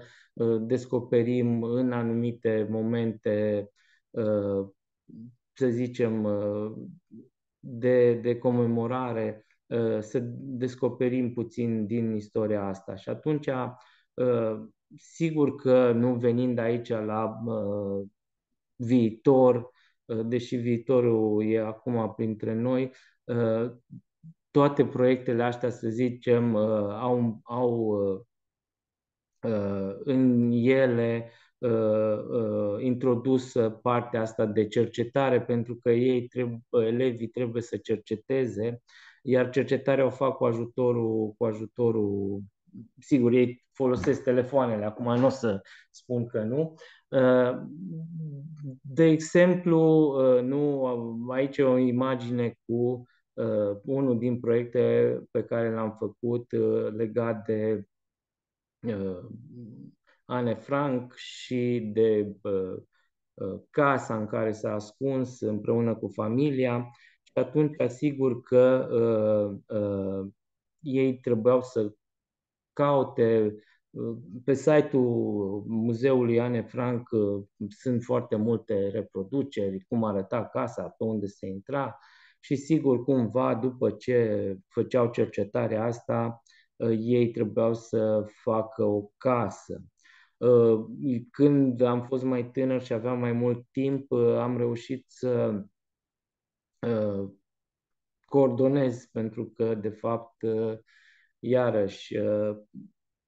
descoperim în anumite momente, să zicem, de, de comemorare, uh, să descoperim puțin din istoria asta. Și atunci, uh, sigur că nu venind aici la uh, viitor, deși viitorul e acum printre noi, toate proiectele astea, să zicem, au, au în ele Uh, uh, introdusă partea asta de cercetare, pentru că ei trebuie, elevii trebuie să cerceteze, iar cercetarea o fac cu ajutorul, cu ajutorul sigur, ei folosesc telefoanele, acum nu o să spun că nu. Uh, de exemplu, nu, aici e o imagine cu unul din proiecte pe care l-am făcut legat de Anne Frank și de uh, casa în care s-a ascuns împreună cu familia și atunci asigur că uh, uh, ei trebuiau să caute ă, pe site-ul muzeului Anne Frank sunt foarte multe reproduceri, cum arăta casa, pe unde se intra și sigur cumva după ce făceau cercetarea asta, ei trebuiau să facă o casă Uh, când am fost mai tânăr și aveam mai mult timp, uh, am reușit să uh, coordonez, pentru că, de fapt, iarăși,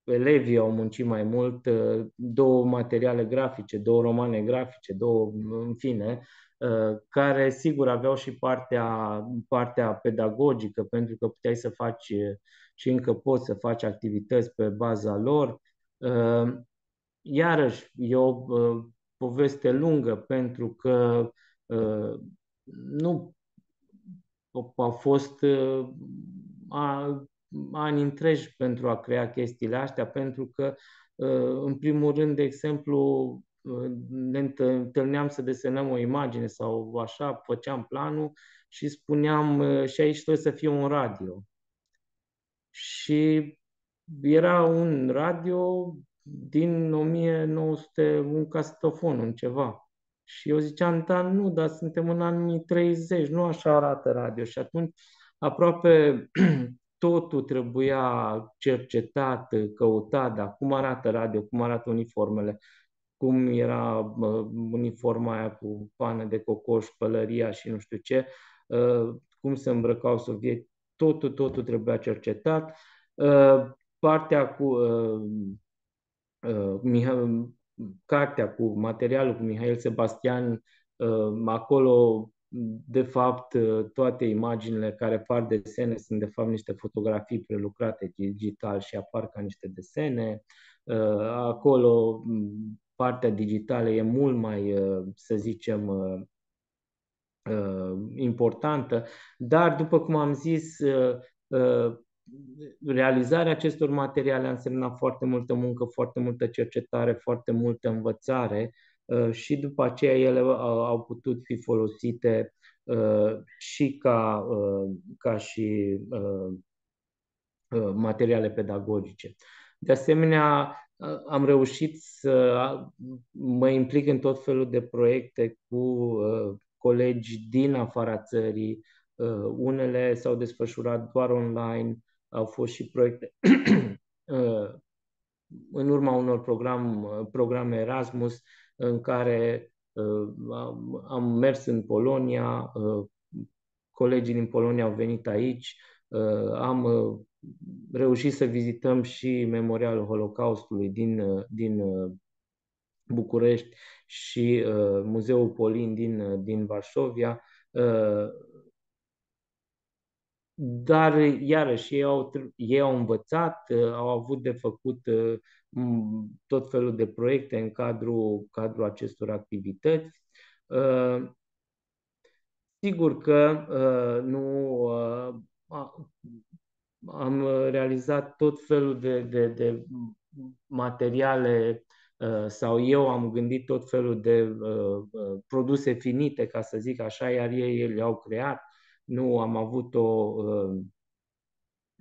elevii au muncit mai mult, două materiale grafice, două romane grafice, două, în fine, care sigur aveau și partea, partea pedagogică, pentru că puteai să faci și încă poți să faci activități pe baza lor iarăși, e o uh, poveste lungă pentru că uh, nu au fost uh, a, ani întregi pentru a crea chestiile astea, pentru că, uh, în primul rând, de exemplu, ne întâlneam să desenăm o imagine sau așa, făceam planul și spuneam și aici trebuie să fie un radio. Și era un radio din 1900 un castofon, un ceva. Și eu ziceam, da, nu, dar suntem în anii 30, nu așa arată radio. Și atunci aproape [clears throat] totul trebuia cercetat, căutat, dar cum arată radio, cum arată uniformele, cum era uniforma aia cu pană de cocoș, pălăria și nu știu ce, ă, cum se îmbrăcau sovieti, totul, totul trebuia cercetat. Ă, partea cu ă, Uh, Miha- cartea cu materialul cu Mihail Sebastian, uh, acolo de fapt uh, toate imaginile care par desene sunt de fapt niște fotografii prelucrate digital și apar ca niște desene. Acolo partea digitală e mult mai, să zicem, importantă, dar după cum am zis, realizarea acestor materiale a însemnat foarte multă muncă, foarte multă cercetare, foarte multă învățare uh, și după aceea ele uh, au putut fi folosite uh, și ca, ca și materiale pedagogice. De asemenea, am reușit să mă implic în tot felul de proiecte cu colegi din afara țării. Unele s-au desfășurat doar online, au fost și proiecte [clears throat] uh, în urma unor program, uh, programe Erasmus în care uh, am mers în Polonia, colegii din Polonia au venit aici, am reușit să vizităm și Memorialul Holocaustului din, din București și Muzeul Polin din, din Varșovia. Dar, iarăși, ei au, ei au învățat, au avut de făcut tot felul de proiecte în cadrul, cadrul acestor activități. Sigur că nu am realizat tot felul de, de, de materiale sau eu am gândit tot felul de produse finite, ca să zic așa, iar ei le-au creat nu am avut o, uh,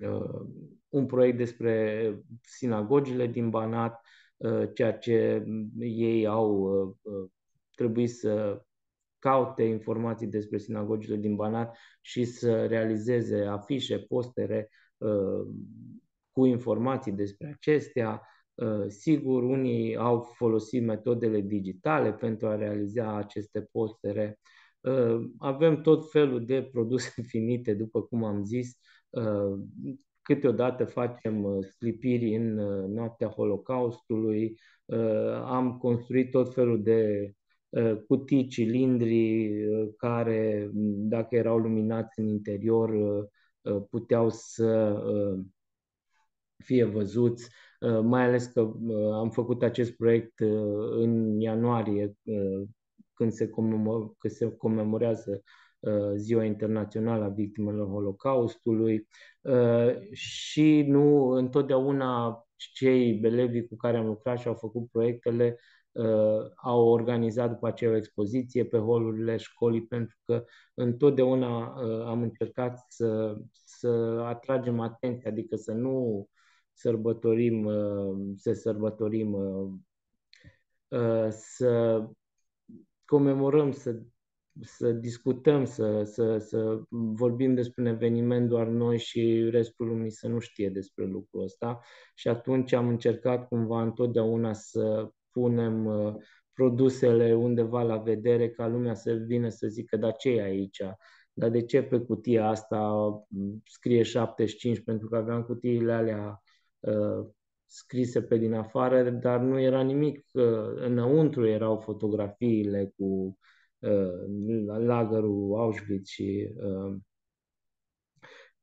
uh, un proiect despre sinagogile din Banat, uh, ceea ce ei au uh, uh, trebuit să caute informații despre sinagogile din Banat și să realizeze afișe, postere uh, cu informații despre acestea. Uh, sigur, unii au folosit metodele digitale pentru a realiza aceste postere. Uh, Ă, avem tot felul de produse [laughs] finite, după cum am zis. Ă, câteodată facem clipiri ă, în noaptea Holocaustului. Am construit tot felul de cutii, cilindri care, dacă erau luminați în interior, puteau să fie văzuți, mai ales că am făcut acest proiect în ianuarie când se, comemor, când se comemorează uh, Ziua Internațională a Victimelor Holocaustului uh, și nu întotdeauna cei elevii cu care am lucrat și au făcut proiectele uh, au organizat după aceea o expoziție pe holurile școlii pentru că întotdeauna am încercat să, să atragem atenția, adică să nu sărbătorim, să sărbătorim să comemorăm, să, să discutăm, să, să, să vorbim despre un eveniment doar noi și restul lumii să nu știe despre lucrul ăsta. Și atunci am încercat cumva întotdeauna să punem uh, produsele undeva la vedere ca lumea să vină să zică, dar ce e aici? Dar de ce pe cutia asta uh, scrie 75? Pentru că aveam cutiile alea uh, scrise pe din afară, dar nu era nimic. Înăuntru erau fotografiile cu uh, lagărul Auschwitz și uh,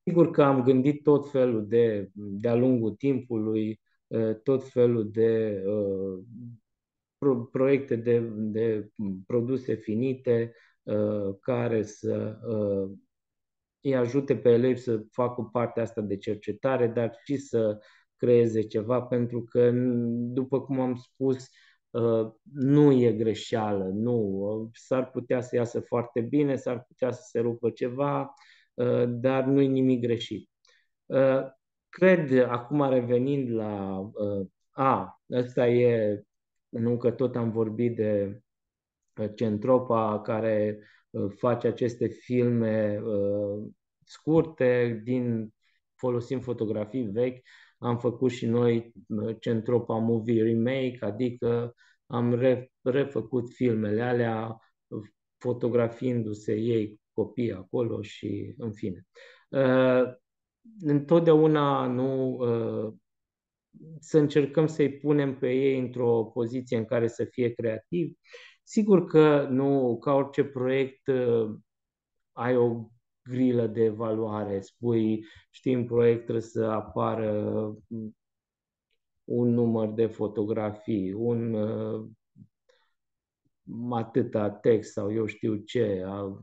sigur că am gândit tot felul de, de-a lungul timpului, uh, tot felul de pro- proiecte de, de produse finite care să îi ajute pe elevi să facă partea asta de cercetare, dar și să uh, creeze ceva, pentru că, după cum am spus, uh, nu e greșeală, nu. S-ar putea să iasă foarte bine, s-ar putea să se rupă ceva, uh, dar nu e nimic greșit. Uh, cred, acum revenind la a, ăsta e, nu că tot am vorbit de Centropa care face aceste filme scurte din folosim fotografii vechi, am făcut și noi uh, Centropa Movie Remake, adică am refăcut filmele alea uh, fotografiindu-se ei copii acolo și în fine. Uh, întotdeauna nu să încercăm să-i punem pe ei într-o poziție în care să fie creativi. Sigur că nu, ca orice proiect, ai o grilă de evaluare. Spui, știi, în proiect trebuie să apară un număr de fotografii, un uh, atâta text sau eu știu ce, a,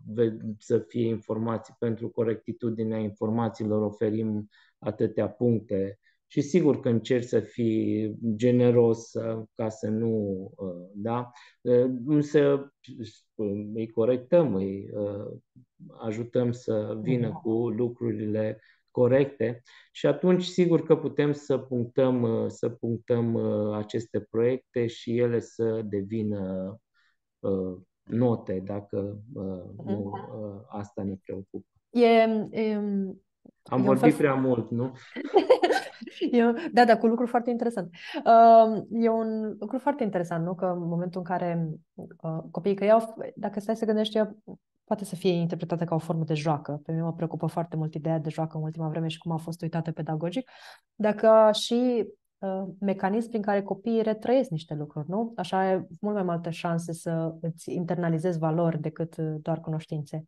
să fie informații pentru corectitudinea informațiilor, oferim atâtea puncte și sigur că încerci să fii generos ca să nu, ă, da, ă, însă îi corectăm, îi ă, ajutăm să vină da. cu lucrurile corecte și atunci sigur că putem să punctăm, să punctăm aceste proiecte și ele să devină note dacă nu, mhm. asta ne preocupă. E, e, Am vorbit fel... prea mult, nu? [laughs] E, da, da, cu lucru foarte interesant. Um, e un lucru foarte interesant, nu? Că în momentul în care uh, copiii, că iau, dacă stai să gândești, poate să fie interpretată ca o formă de joacă. Pe mine mă preocupă foarte mult ideea de joacă în ultima vreme și cum a fost uitată pedagogic. Dacă și uh, mecanism prin care copiii retrăiesc niște lucruri, nu? Așa e mult mai multe șanse să îți internalizezi valori decât uh, doar cunoștințe.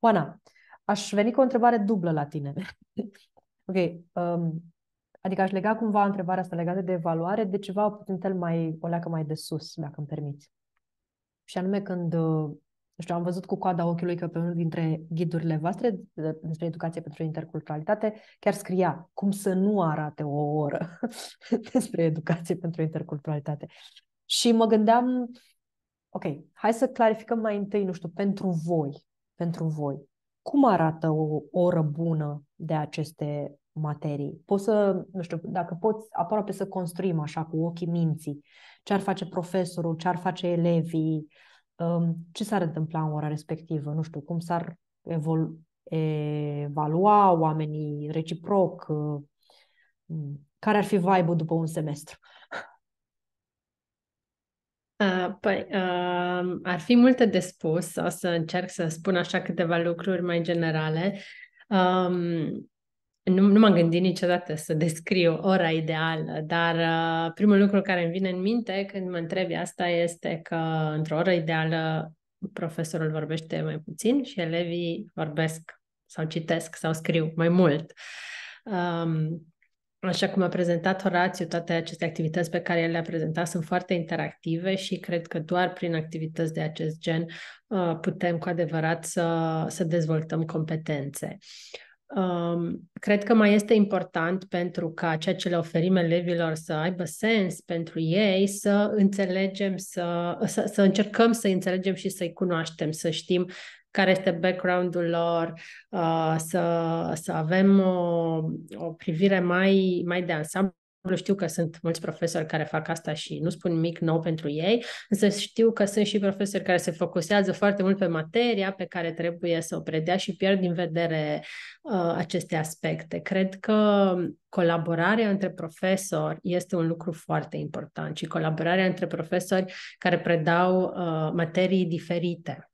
Oana, aș veni cu o întrebare dublă la tine. [laughs] ok, um, Adică aș lega cumva întrebarea asta legată de evaluare de ceva puțin cel mai, o leacă mai de sus, dacă îmi permiți. Și anume când, uh, nu știu, am văzut cu coada ochiului că pe unul dintre ghidurile voastre despre educație pentru interculturalitate chiar scria cum să nu arate o oră [laughs] despre educație pentru interculturalitate. Și mă gândeam, ok, hai să clarificăm mai întâi, nu știu, pentru voi, pentru voi, cum arată o oră bună de aceste materii. Poți să, nu știu, dacă poți aproape să construim așa cu ochii minții, ce ar face profesorul, ce ar face elevii, um, ce s-ar întâmpla în ora respectivă, nu știu, cum s-ar evalua oamenii reciproc, uh, care ar fi vibe după un semestru. [laughs] Uh, păi, uh, ar fi multe de spus, o să încerc să spun așa câteva lucruri mai generale. Um, nu, nu m-am gândit niciodată să descriu ora ideală, dar uh, primul lucru care îmi vine în minte când mă întrebi asta este că într-o oră ideală profesorul vorbește mai puțin și elevii vorbesc sau citesc sau scriu mai mult. Um, Așa cum a prezentat Horațiu, toate aceste activități pe care el le-a prezentat sunt foarte interactive și cred că doar prin activități de acest gen uh, putem cu adevărat să, să dezvoltăm competențe. Um, cred că mai este important pentru ca ceea ce le oferim elevilor să aibă sens pentru ei, să înțelegem, să, să, să încercăm să înțelegem și să-i cunoaștem, să știm care este background-ul lor, uh, să, să avem o, o privire mai, mai de ansamblu știu că sunt mulți profesori care fac asta și nu spun nimic nou pentru ei, însă știu că sunt și profesori care se focusează foarte mult pe materia pe care trebuie să o predea și pierd din vedere uh, aceste aspecte. Cred că colaborarea între profesori este un lucru foarte important și colaborarea între profesori care predau uh, materii diferite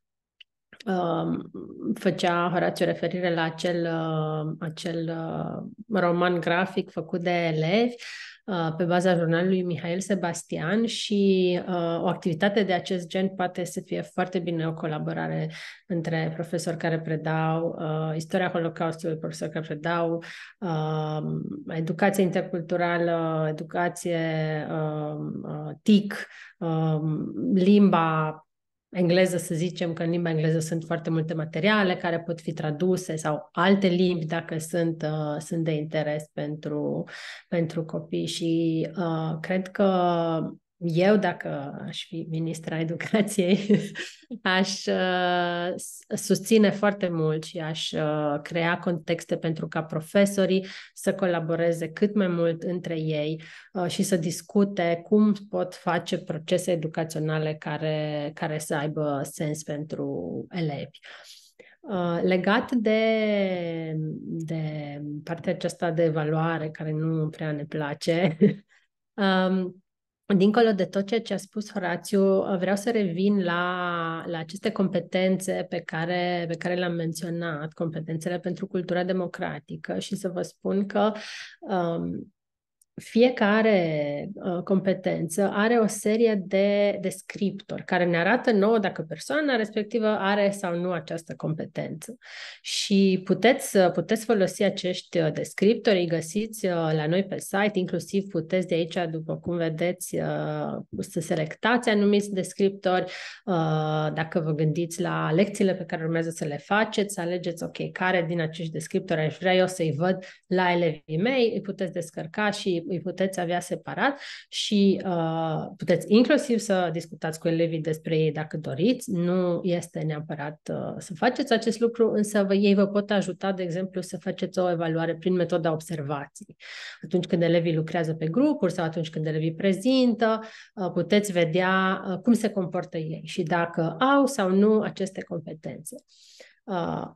Um, făcea Horațiu referire la acel, uh, acel uh, roman grafic făcut de elevi uh, pe baza jurnalului Mihail Sebastian și o activitate de acest gen poate să fie foarte bine o colaborare între profesori care predau istoria Holocaustului, profesori care predau um, educație interculturală, educație um, TIC, limba, engleză, să zicem că în limba engleză sunt foarte multe materiale care pot fi traduse sau alte limbi dacă sunt, uh, sunt de interes pentru, pentru copii și uh, cred că eu, dacă aș fi ministra educației, [laughs] aș uh, susține foarte mult și aș uh, crea contexte pentru ca profesorii să colaboreze cât mai mult între ei uh, și să discute cum pot face procese educaționale care, care să aibă sens pentru elevi. Uh, legat de, de partea aceasta de evaluare, care nu prea ne place, [laughs] um, Dincolo de tot ceea ce a spus Horațiu, vreau să revin la, la aceste competențe pe care, pe care le-am menționat, competențele pentru cultura democratică și să vă spun că um, fiecare uh, competență are o serie de descriptori care ne arată nouă dacă persoana respectivă are sau nu această competență. Și puteți, ă, puteți folosi acești ă, descriptori, îi găsiți uh, la noi pe site, inclusiv puteți de aici, după cum vedeți, uh, să selectați anumiți descriptori. Dacă vă gândiți la lecțiile pe care urmează să le faceți, să alegeți, ok, care din acești descriptori aș vrea eu să-i văd la elevii mei, îi puteți descărca și îi, puteți avea separat și uh, puteți inclusiv să discutați cu elevii despre ei dacă doriți. Nu este neapărat uh, să faceți acest lucru, însă vă, ei vă pot ajuta, de exemplu, să faceți o evaluare prin metoda observației. Atunci când elevii lucrează pe grupuri sau atunci când elevii prezintă, uh, puteți vedea uh, cum se comportă ei și dacă au sau nu aceste competențe.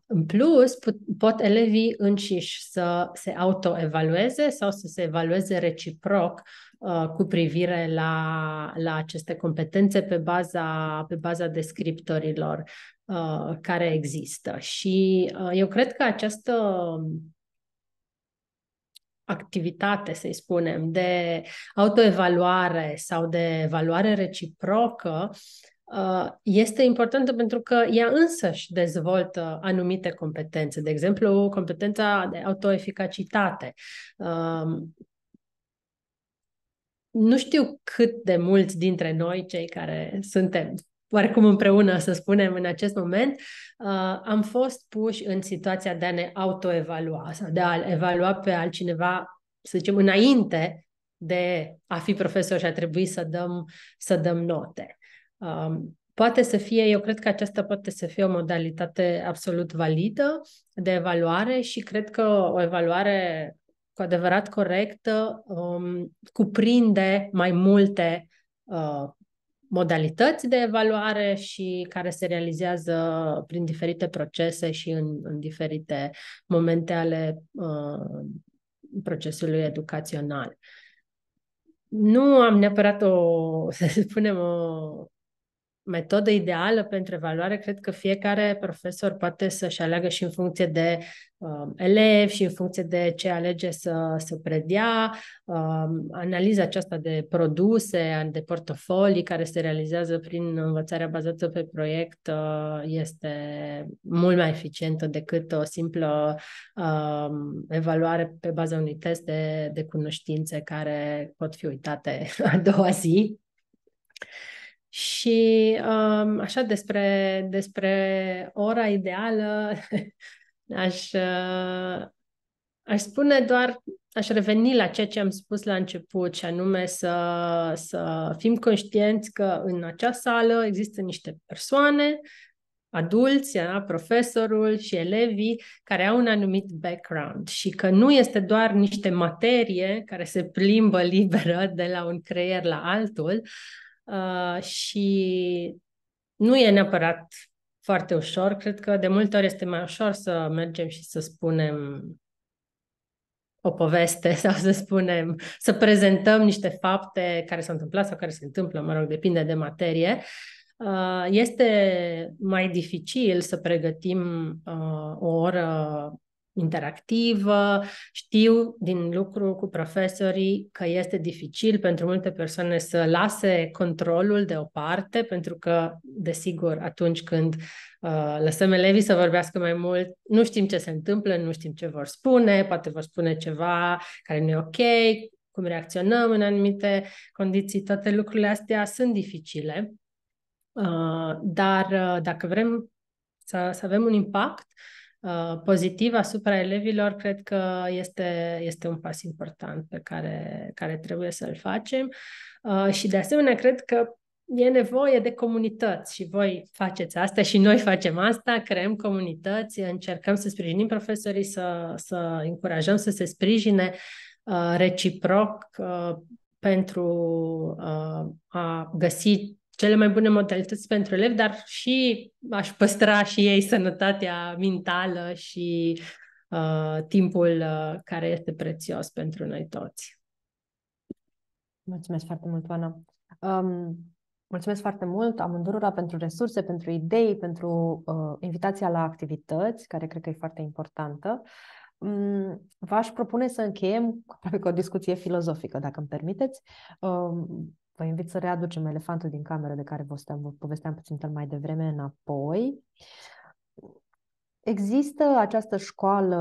În plus, pot elevii înșiși să se autoevalueze sau să se evalueze reciproc uh, cu privire la, la aceste competențe pe baza, pe baza descriptorilor uh, care există. Și uh, eu cred că această activitate, să-i spunem, de autoevaluare sau de evaluare reciprocă Uh, este importantă pentru că ea însăși dezvoltă anumite competențe, de exemplu, competența de autoeficacitate. Um, nu știu cât de mulți dintre noi, cei care suntem oarecum împreună, să spunem, în acest moment, uh, am fost puși în situația de a ne autoevalua sau de a evalua pe altcineva, să zicem, înainte de a fi profesor și a trebui să dăm, să dăm note. Um, poate să fie, eu cred că aceasta poate să fie o modalitate absolut validă de evaluare și cred că o evaluare cu adevărat corectă um, cuprinde mai multe uh, modalități de evaluare și care se realizează prin diferite procese și în, în diferite momente ale uh, procesului educațional. Nu am neapărat o, [laughs] să spunem, o metodă ideală pentru evaluare, cred că fiecare profesor poate să-și aleagă și în funcție de uh, um, elev și în funcție de ce alege să, să predea. Uh, analiza aceasta de produse, de portofolii care se realizează prin învățarea bazată pe proiect uh, este mult mai eficientă decât o simplă uh, evaluare pe baza unui test de, de cunoștințe care pot fi uitate [laughs] a doua zi. Și um, așa despre, despre ora ideală, [laughs] aș, uh, aș spune doar, aș reveni la ceea ce am spus la început, și anume să, să fim conștienți că în acea sală există niște persoane, adulți, da, profesorul și elevii care au un anumit background și că nu este doar niște materie care se plimbă liberă de la un creier la altul, uh, Uh, și nu e neapărat foarte ușor. Cred că de multe ori este mai ușor să mergem și să spunem o poveste [laughs] sau să spunem, să prezentăm niște fapte care s-au întâmplat sau care se întâmplă, mă rog, depinde de materie. Uh, este mai dificil să pregătim uh, o oră interactivă. Știu din lucru cu profesorii că este dificil pentru multe persoane să lase controlul deoparte, pentru că, desigur, atunci când uh, lăsăm elevii să vorbească mai mult, nu știm ce se întâmplă, nu știm ce vor spune, poate vor spune ceva care nu e ok, cum reacționăm în anumite condiții, toate lucrurile astea sunt dificile. Uh, dar uh, dacă vrem să, să avem un impact, uh, Uh, pozitiv asupra elevilor, cred că este, este un pas important pe care, care trebuie să-l facem. Uh, și de asemenea, cred că e nevoie de comunități și voi faceți asta și noi facem asta, creăm comunități, încercăm să sprijinim profesorii, să, să încurajăm să se sprijine uh, reciproc pentru a găsi cele mai bune modalități pentru elevi, dar și aș păstra și ei sănătatea mentală și uh, timpul uh, care este prețios pentru noi toți. Mulțumesc foarte mult, Oana. Um, mulțumesc foarte mult amândurora pentru resurse, pentru idei, pentru uh, invitația la activități, care cred că e foarte importantă. Um, v-aș propune să încheiem aproape cu o discuție filozofică, dacă îmi permiteți. Um, Vă invit să readucem elefantul din cameră de care vă, povesteam puțin mai devreme înapoi. Există această școală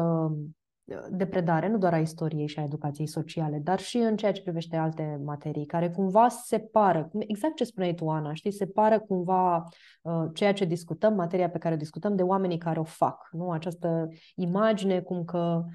uh, de predare, nu doar a istoriei și a educației sociale, dar și în ceea ce privește alte materii, care cumva separă, exact ce spuneai tu, Ana, știi, separă cumva uh, ceea ce discutăm, materia pe care o discutăm, de oamenii care o fac. Nu? Această imagine cum că uh,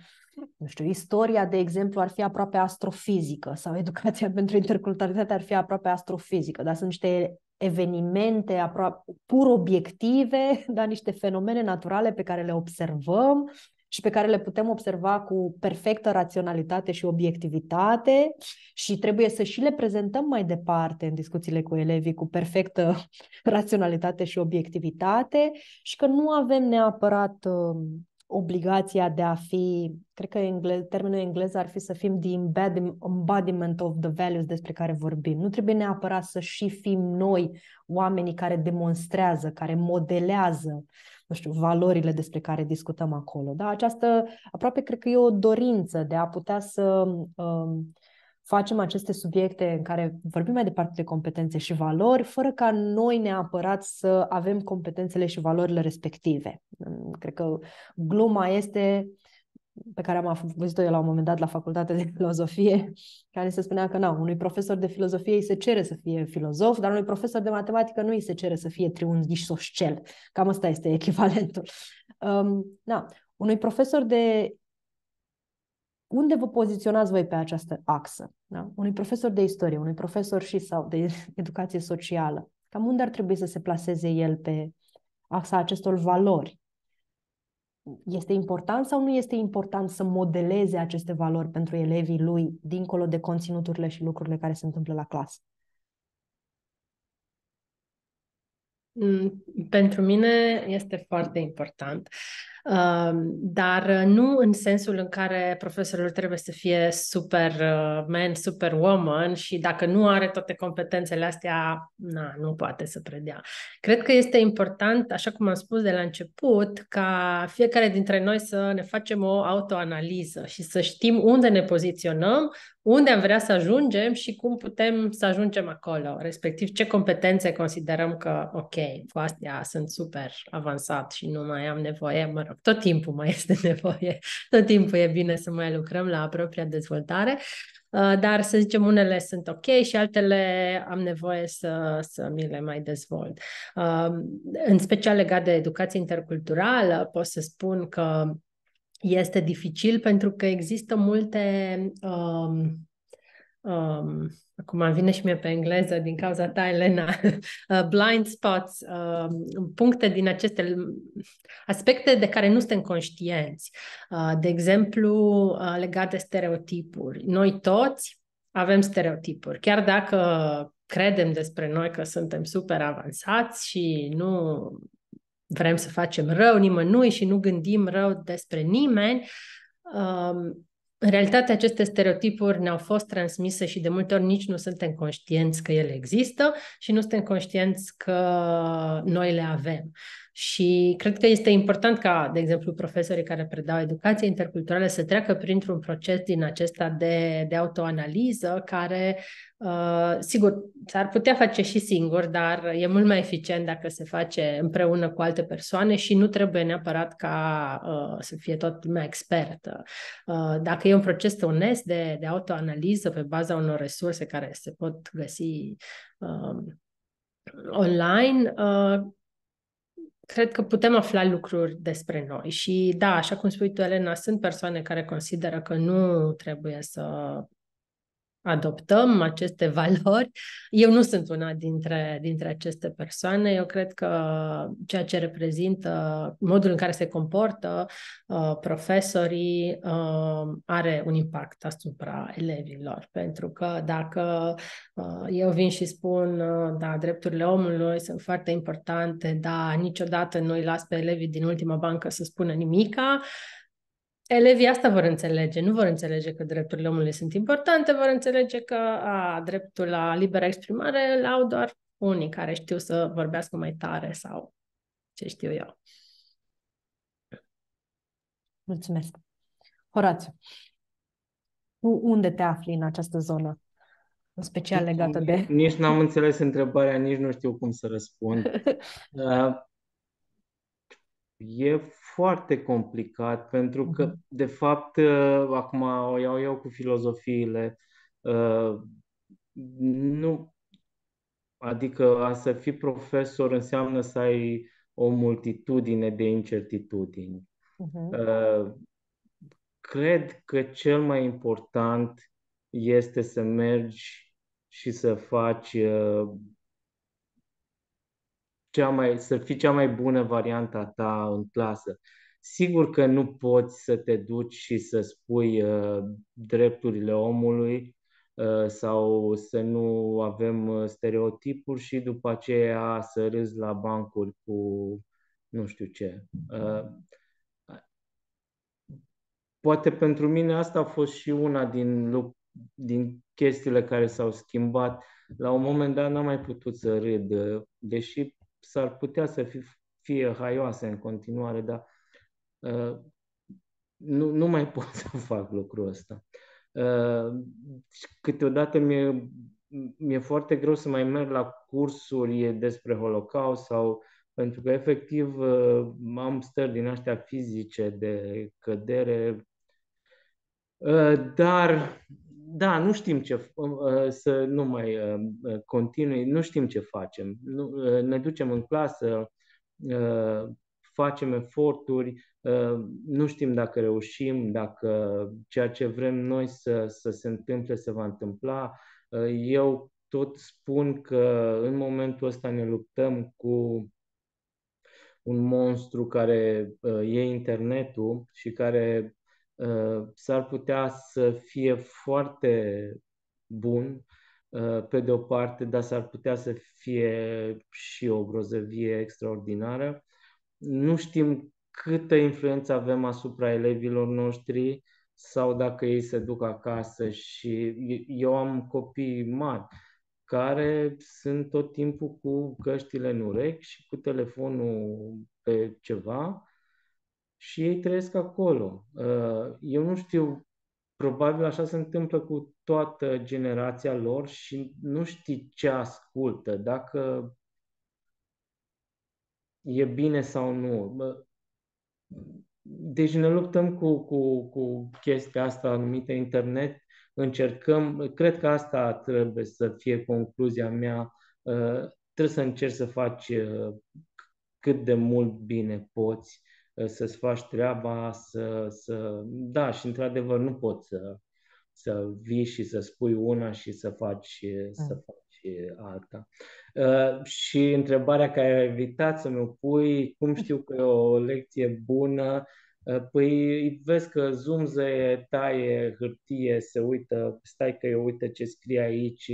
nu știu, istoria, de exemplu, ar fi aproape astrofizică sau educația [laughs] pentru interculturalitate ar fi aproape astrofizică, dar sunt niște evenimente aproape pur obiective, [laughs] dar niște fenomene naturale pe care le observăm și pe care le putem observa cu perfectă raționalitate și obiectivitate și trebuie să și le prezentăm mai departe în discuțiile cu elevii cu perfectă [laughs] raționalitate și obiectivitate și că nu avem neapărat um, obligația de a fi, cred că engle, termenul englez ar fi să fim the embodiment of the values despre care vorbim. Nu trebuie neapărat să și fim noi oamenii care demonstrează, care modelează, nu știu, valorile despre care discutăm acolo. Da? Această, aproape cred că e o dorință de a putea să uh, facem aceste subiecte în care vorbim mai departe de competențe și valori, fără ca noi neapărat să avem competențele și valorile respective. Mm, cred că gluma este pe care am văzut-o eu la un moment dat la facultatea de filozofie, care se spunea că, nu, unui profesor de filozofie îi se cere să fie filozof, dar unui profesor de matematică nu îi se cere să fie cel. Cam asta este echivalentul. Um, na, unui profesor de unde vă poziționați voi pe această axă? Da? Unui profesor de istorie, unui profesor și sau de [laughs] educație socială, cam unde ar trebui să se placeze el pe axa acestor valori? Este important sau nu este important să modeleze aceste valori pentru elevii lui, dincolo de conținuturile și lucrurile care se întâmplă la clasă? Mm, pentru mine este foarte important dar uh, nu în sensul în care profesorul trebuie să fie super uh, man, super woman și dacă nu are toate competențele astea, na, nu poate să predea. Cred că este important, așa cum am spus de la început, ca fiecare dintre noi să ne facem o autoanaliză și să știm unde ne poziționăm, unde am vrea să ajungem și cum putem să ajungem acolo, respectiv ce competențe considerăm că, ok, cu astea sunt super avansat și nu mai am nevoie, mă rog, rog, tot timpul mai este [laughs] nevoie, tot timpul e bine să mai lucrăm la propria dezvoltare, uh, dar să zicem unele sunt ok și altele am nevoie să, să mi le mai dezvolt. Uh, în special legat de educație interculturală, pot să spun că este dificil pentru că există multe um, um, acum vine și mie pe engleză din cauza ta, Elena, [laughs] uh, blind spots, um, puncte din aceste aspecte de care nu suntem conștienți. Uh, de exemplu, uh, legat de stereotipuri. Noi toți avem stereotipuri, chiar dacă credem despre noi că suntem super avansați și nu vrem să facem rău nimănui și nu gândim rău despre nimeni, um, în realitate, aceste stereotipuri ne-au fost transmise și de multe ori nici nu suntem conștienți că ele există și nu suntem conștienți că noi le avem. Și cred că este important ca, de exemplu, profesorii care predau educație interculturală să treacă printr-un proces din acesta de, de autoanaliză, care, uh, sigur, s-ar putea face și singur, dar e mult mai eficient dacă se face împreună cu alte persoane și nu trebuie neapărat ca uh, să fie tot mai expertă. Uh, dacă e un proces onest de, de autoanaliză pe baza unor resurse care se pot găsi um, online, uh, cred că putem afla lucruri despre noi și da, așa cum spui tu, Elena, sunt persoane care consideră că nu trebuie să adoptăm aceste [laughs] valori. Eu nu sunt una dintre, dintre aceste persoane. Eu cred că ceea ce reprezintă, modul în care se comportă uh, profesorii uh, are un impact asupra elevilor. Pentru că dacă uh, eu vin și spun, uh, da, drepturile omului sunt foarte importante, da, niciodată nu îi las pe elevii din ultima bancă să spună nimica, uh, Elevii asta vor înțelege, nu vor înțelege că drepturile omului sunt importante, vor înțelege că a, dreptul la liberă exprimare îl au doar unii care știu să vorbească mai tare sau ce știu eu. Mulțumesc. Horațiu, unde te afli în această zonă? În special legată de... Nici n-am înțeles întrebarea, nici nu știu cum să răspund. [laughs] Uh, E foarte complicat pentru că, mhm. de fapt, ă, acum o iau eu cu filozofiile. Ă, nu. Adică a să fii profesor înseamnă să ai o multitudine de incertitudini. Uh-huh. Cred că cel mai important este să mergi și să faci cea mai, să fii cea mai bună varianta ta în clasă. Sigur că nu poți să te duci și să spui uh, drepturile omului uh, sau să nu avem uh, stereotipuri și după aceea să râzi la bancuri cu nu știu ce. Uh, poate pentru mine asta a fost și una din, din chestiile care s-au schimbat. La un moment dat n-am mai putut să râd, uh, deși s-ar putea să fie, fie haioase în continuare, dar uh, nu, nu mai pot [laughs] să fac lucrul ăsta. Uh, câteodată mi-e, mi-e foarte greu să mai merg la cursuri despre Holocaust sau pentru că efectiv uh, am stări din astea fizice de cădere, uh, dar da, nu știm ce uh, uh, să nu mai uh, continui, nu știm ce facem. Ne ducem în clasă, facem eforturi, nu știm dacă reușim, dacă ceea ce vrem noi să, să se întâmple se va întâmpla. Eu tot spun că în momentul ăsta ne luptăm cu un monstru care e internetul și care Uh, s-ar putea să fie foarte bun uh, pe de o parte, dar s-ar putea să fie și o grozăvie extraordinară. Nu știm câtă influență avem asupra elevilor noștri sau dacă ei se duc acasă și eu am copii mari care sunt tot timpul cu căștile în urechi și cu telefonul pe ceva și ei trăiesc acolo. Uh, eu nu știu, probabil așa se întâmplă cu toată generația lor și nu știi ce ascultă, dacă e bine sau nu. Deci ne luptăm cu, cu, cu chestia asta numită internet, încercăm, cred că asta trebuie să fie concluzia mea, uh, trebuie să încerci să faci uh, cât de mult bine poți să-ți faci treaba, să, să... Da, și într-adevăr nu poți să, să vii și să spui una și să faci, să da. faci alta. Uh, și întrebarea care ai evitat să mi-o pui, cum [laughs] știu că e o lecție bună, uh, Păi vezi că zumze, taie hârtie, se uită, stai că eu uită ce scrie aici,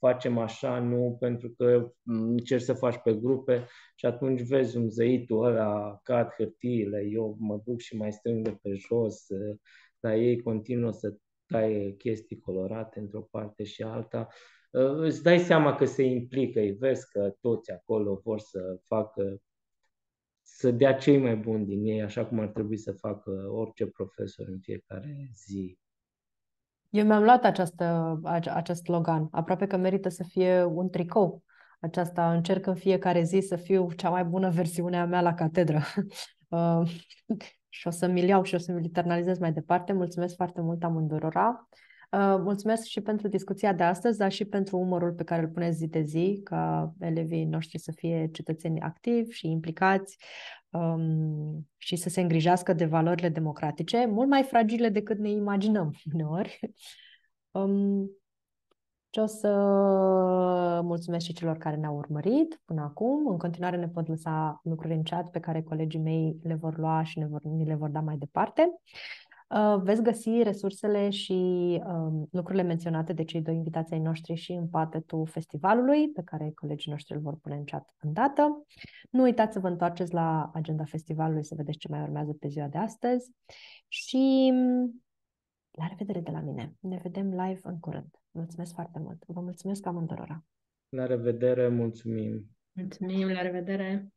facem așa, nu, pentru că încerci să faci pe grupe și atunci vezi un zăitul ăla, cad hârtiile, eu mă duc și mai strâng de pe jos, dar ei continuă să taie chestii colorate într-o parte și alta. Îți dai seama că se implică, îi vezi că toți acolo vor să facă să dea cei mai buni din ei, așa cum ar trebui să facă orice profesor în fiecare zi eu mi-am luat această, acest slogan. Aproape că merită să fie un tricou. Aceasta încerc în fiecare zi să fiu cea mai bună versiune a mea la catedră. [laughs] Uh, [laughs] și o să mi iau și o să mi-l internalizez mai departe. Mulțumesc foarte mult amândurora. Uh, mulțumesc și pentru discuția de astăzi, dar și pentru umărul pe care îl puneți zi de zi, ca elevii noștri să fie cetățeni activi și implicați um, și să se îngrijească de valorile democratice, mult mai fragile decât ne imaginăm [laughs] uneori. Um, și o să mulțumesc și celor care ne-au urmărit până acum. În continuare ne pot lăsa lucruri în chat pe care colegii mei le vor lua și ne vor, ne le vor da mai departe. Uh, veți găsi resursele și um, lucrurile menționate de cei doi invitații ai noștri și în patetul festivalului, pe care colegii noștri îl vor pune în chat îndată. Nu uitați să vă întoarceți la agenda festivalului să vedeți ce mai urmează pe ziua de astăzi și mm, la revedere de la mine. Ne vedem live în curând. Mulțumesc foarte mult. Vă mulțumesc amândurora. La revedere, mulțumim. Mulțumim, la revedere.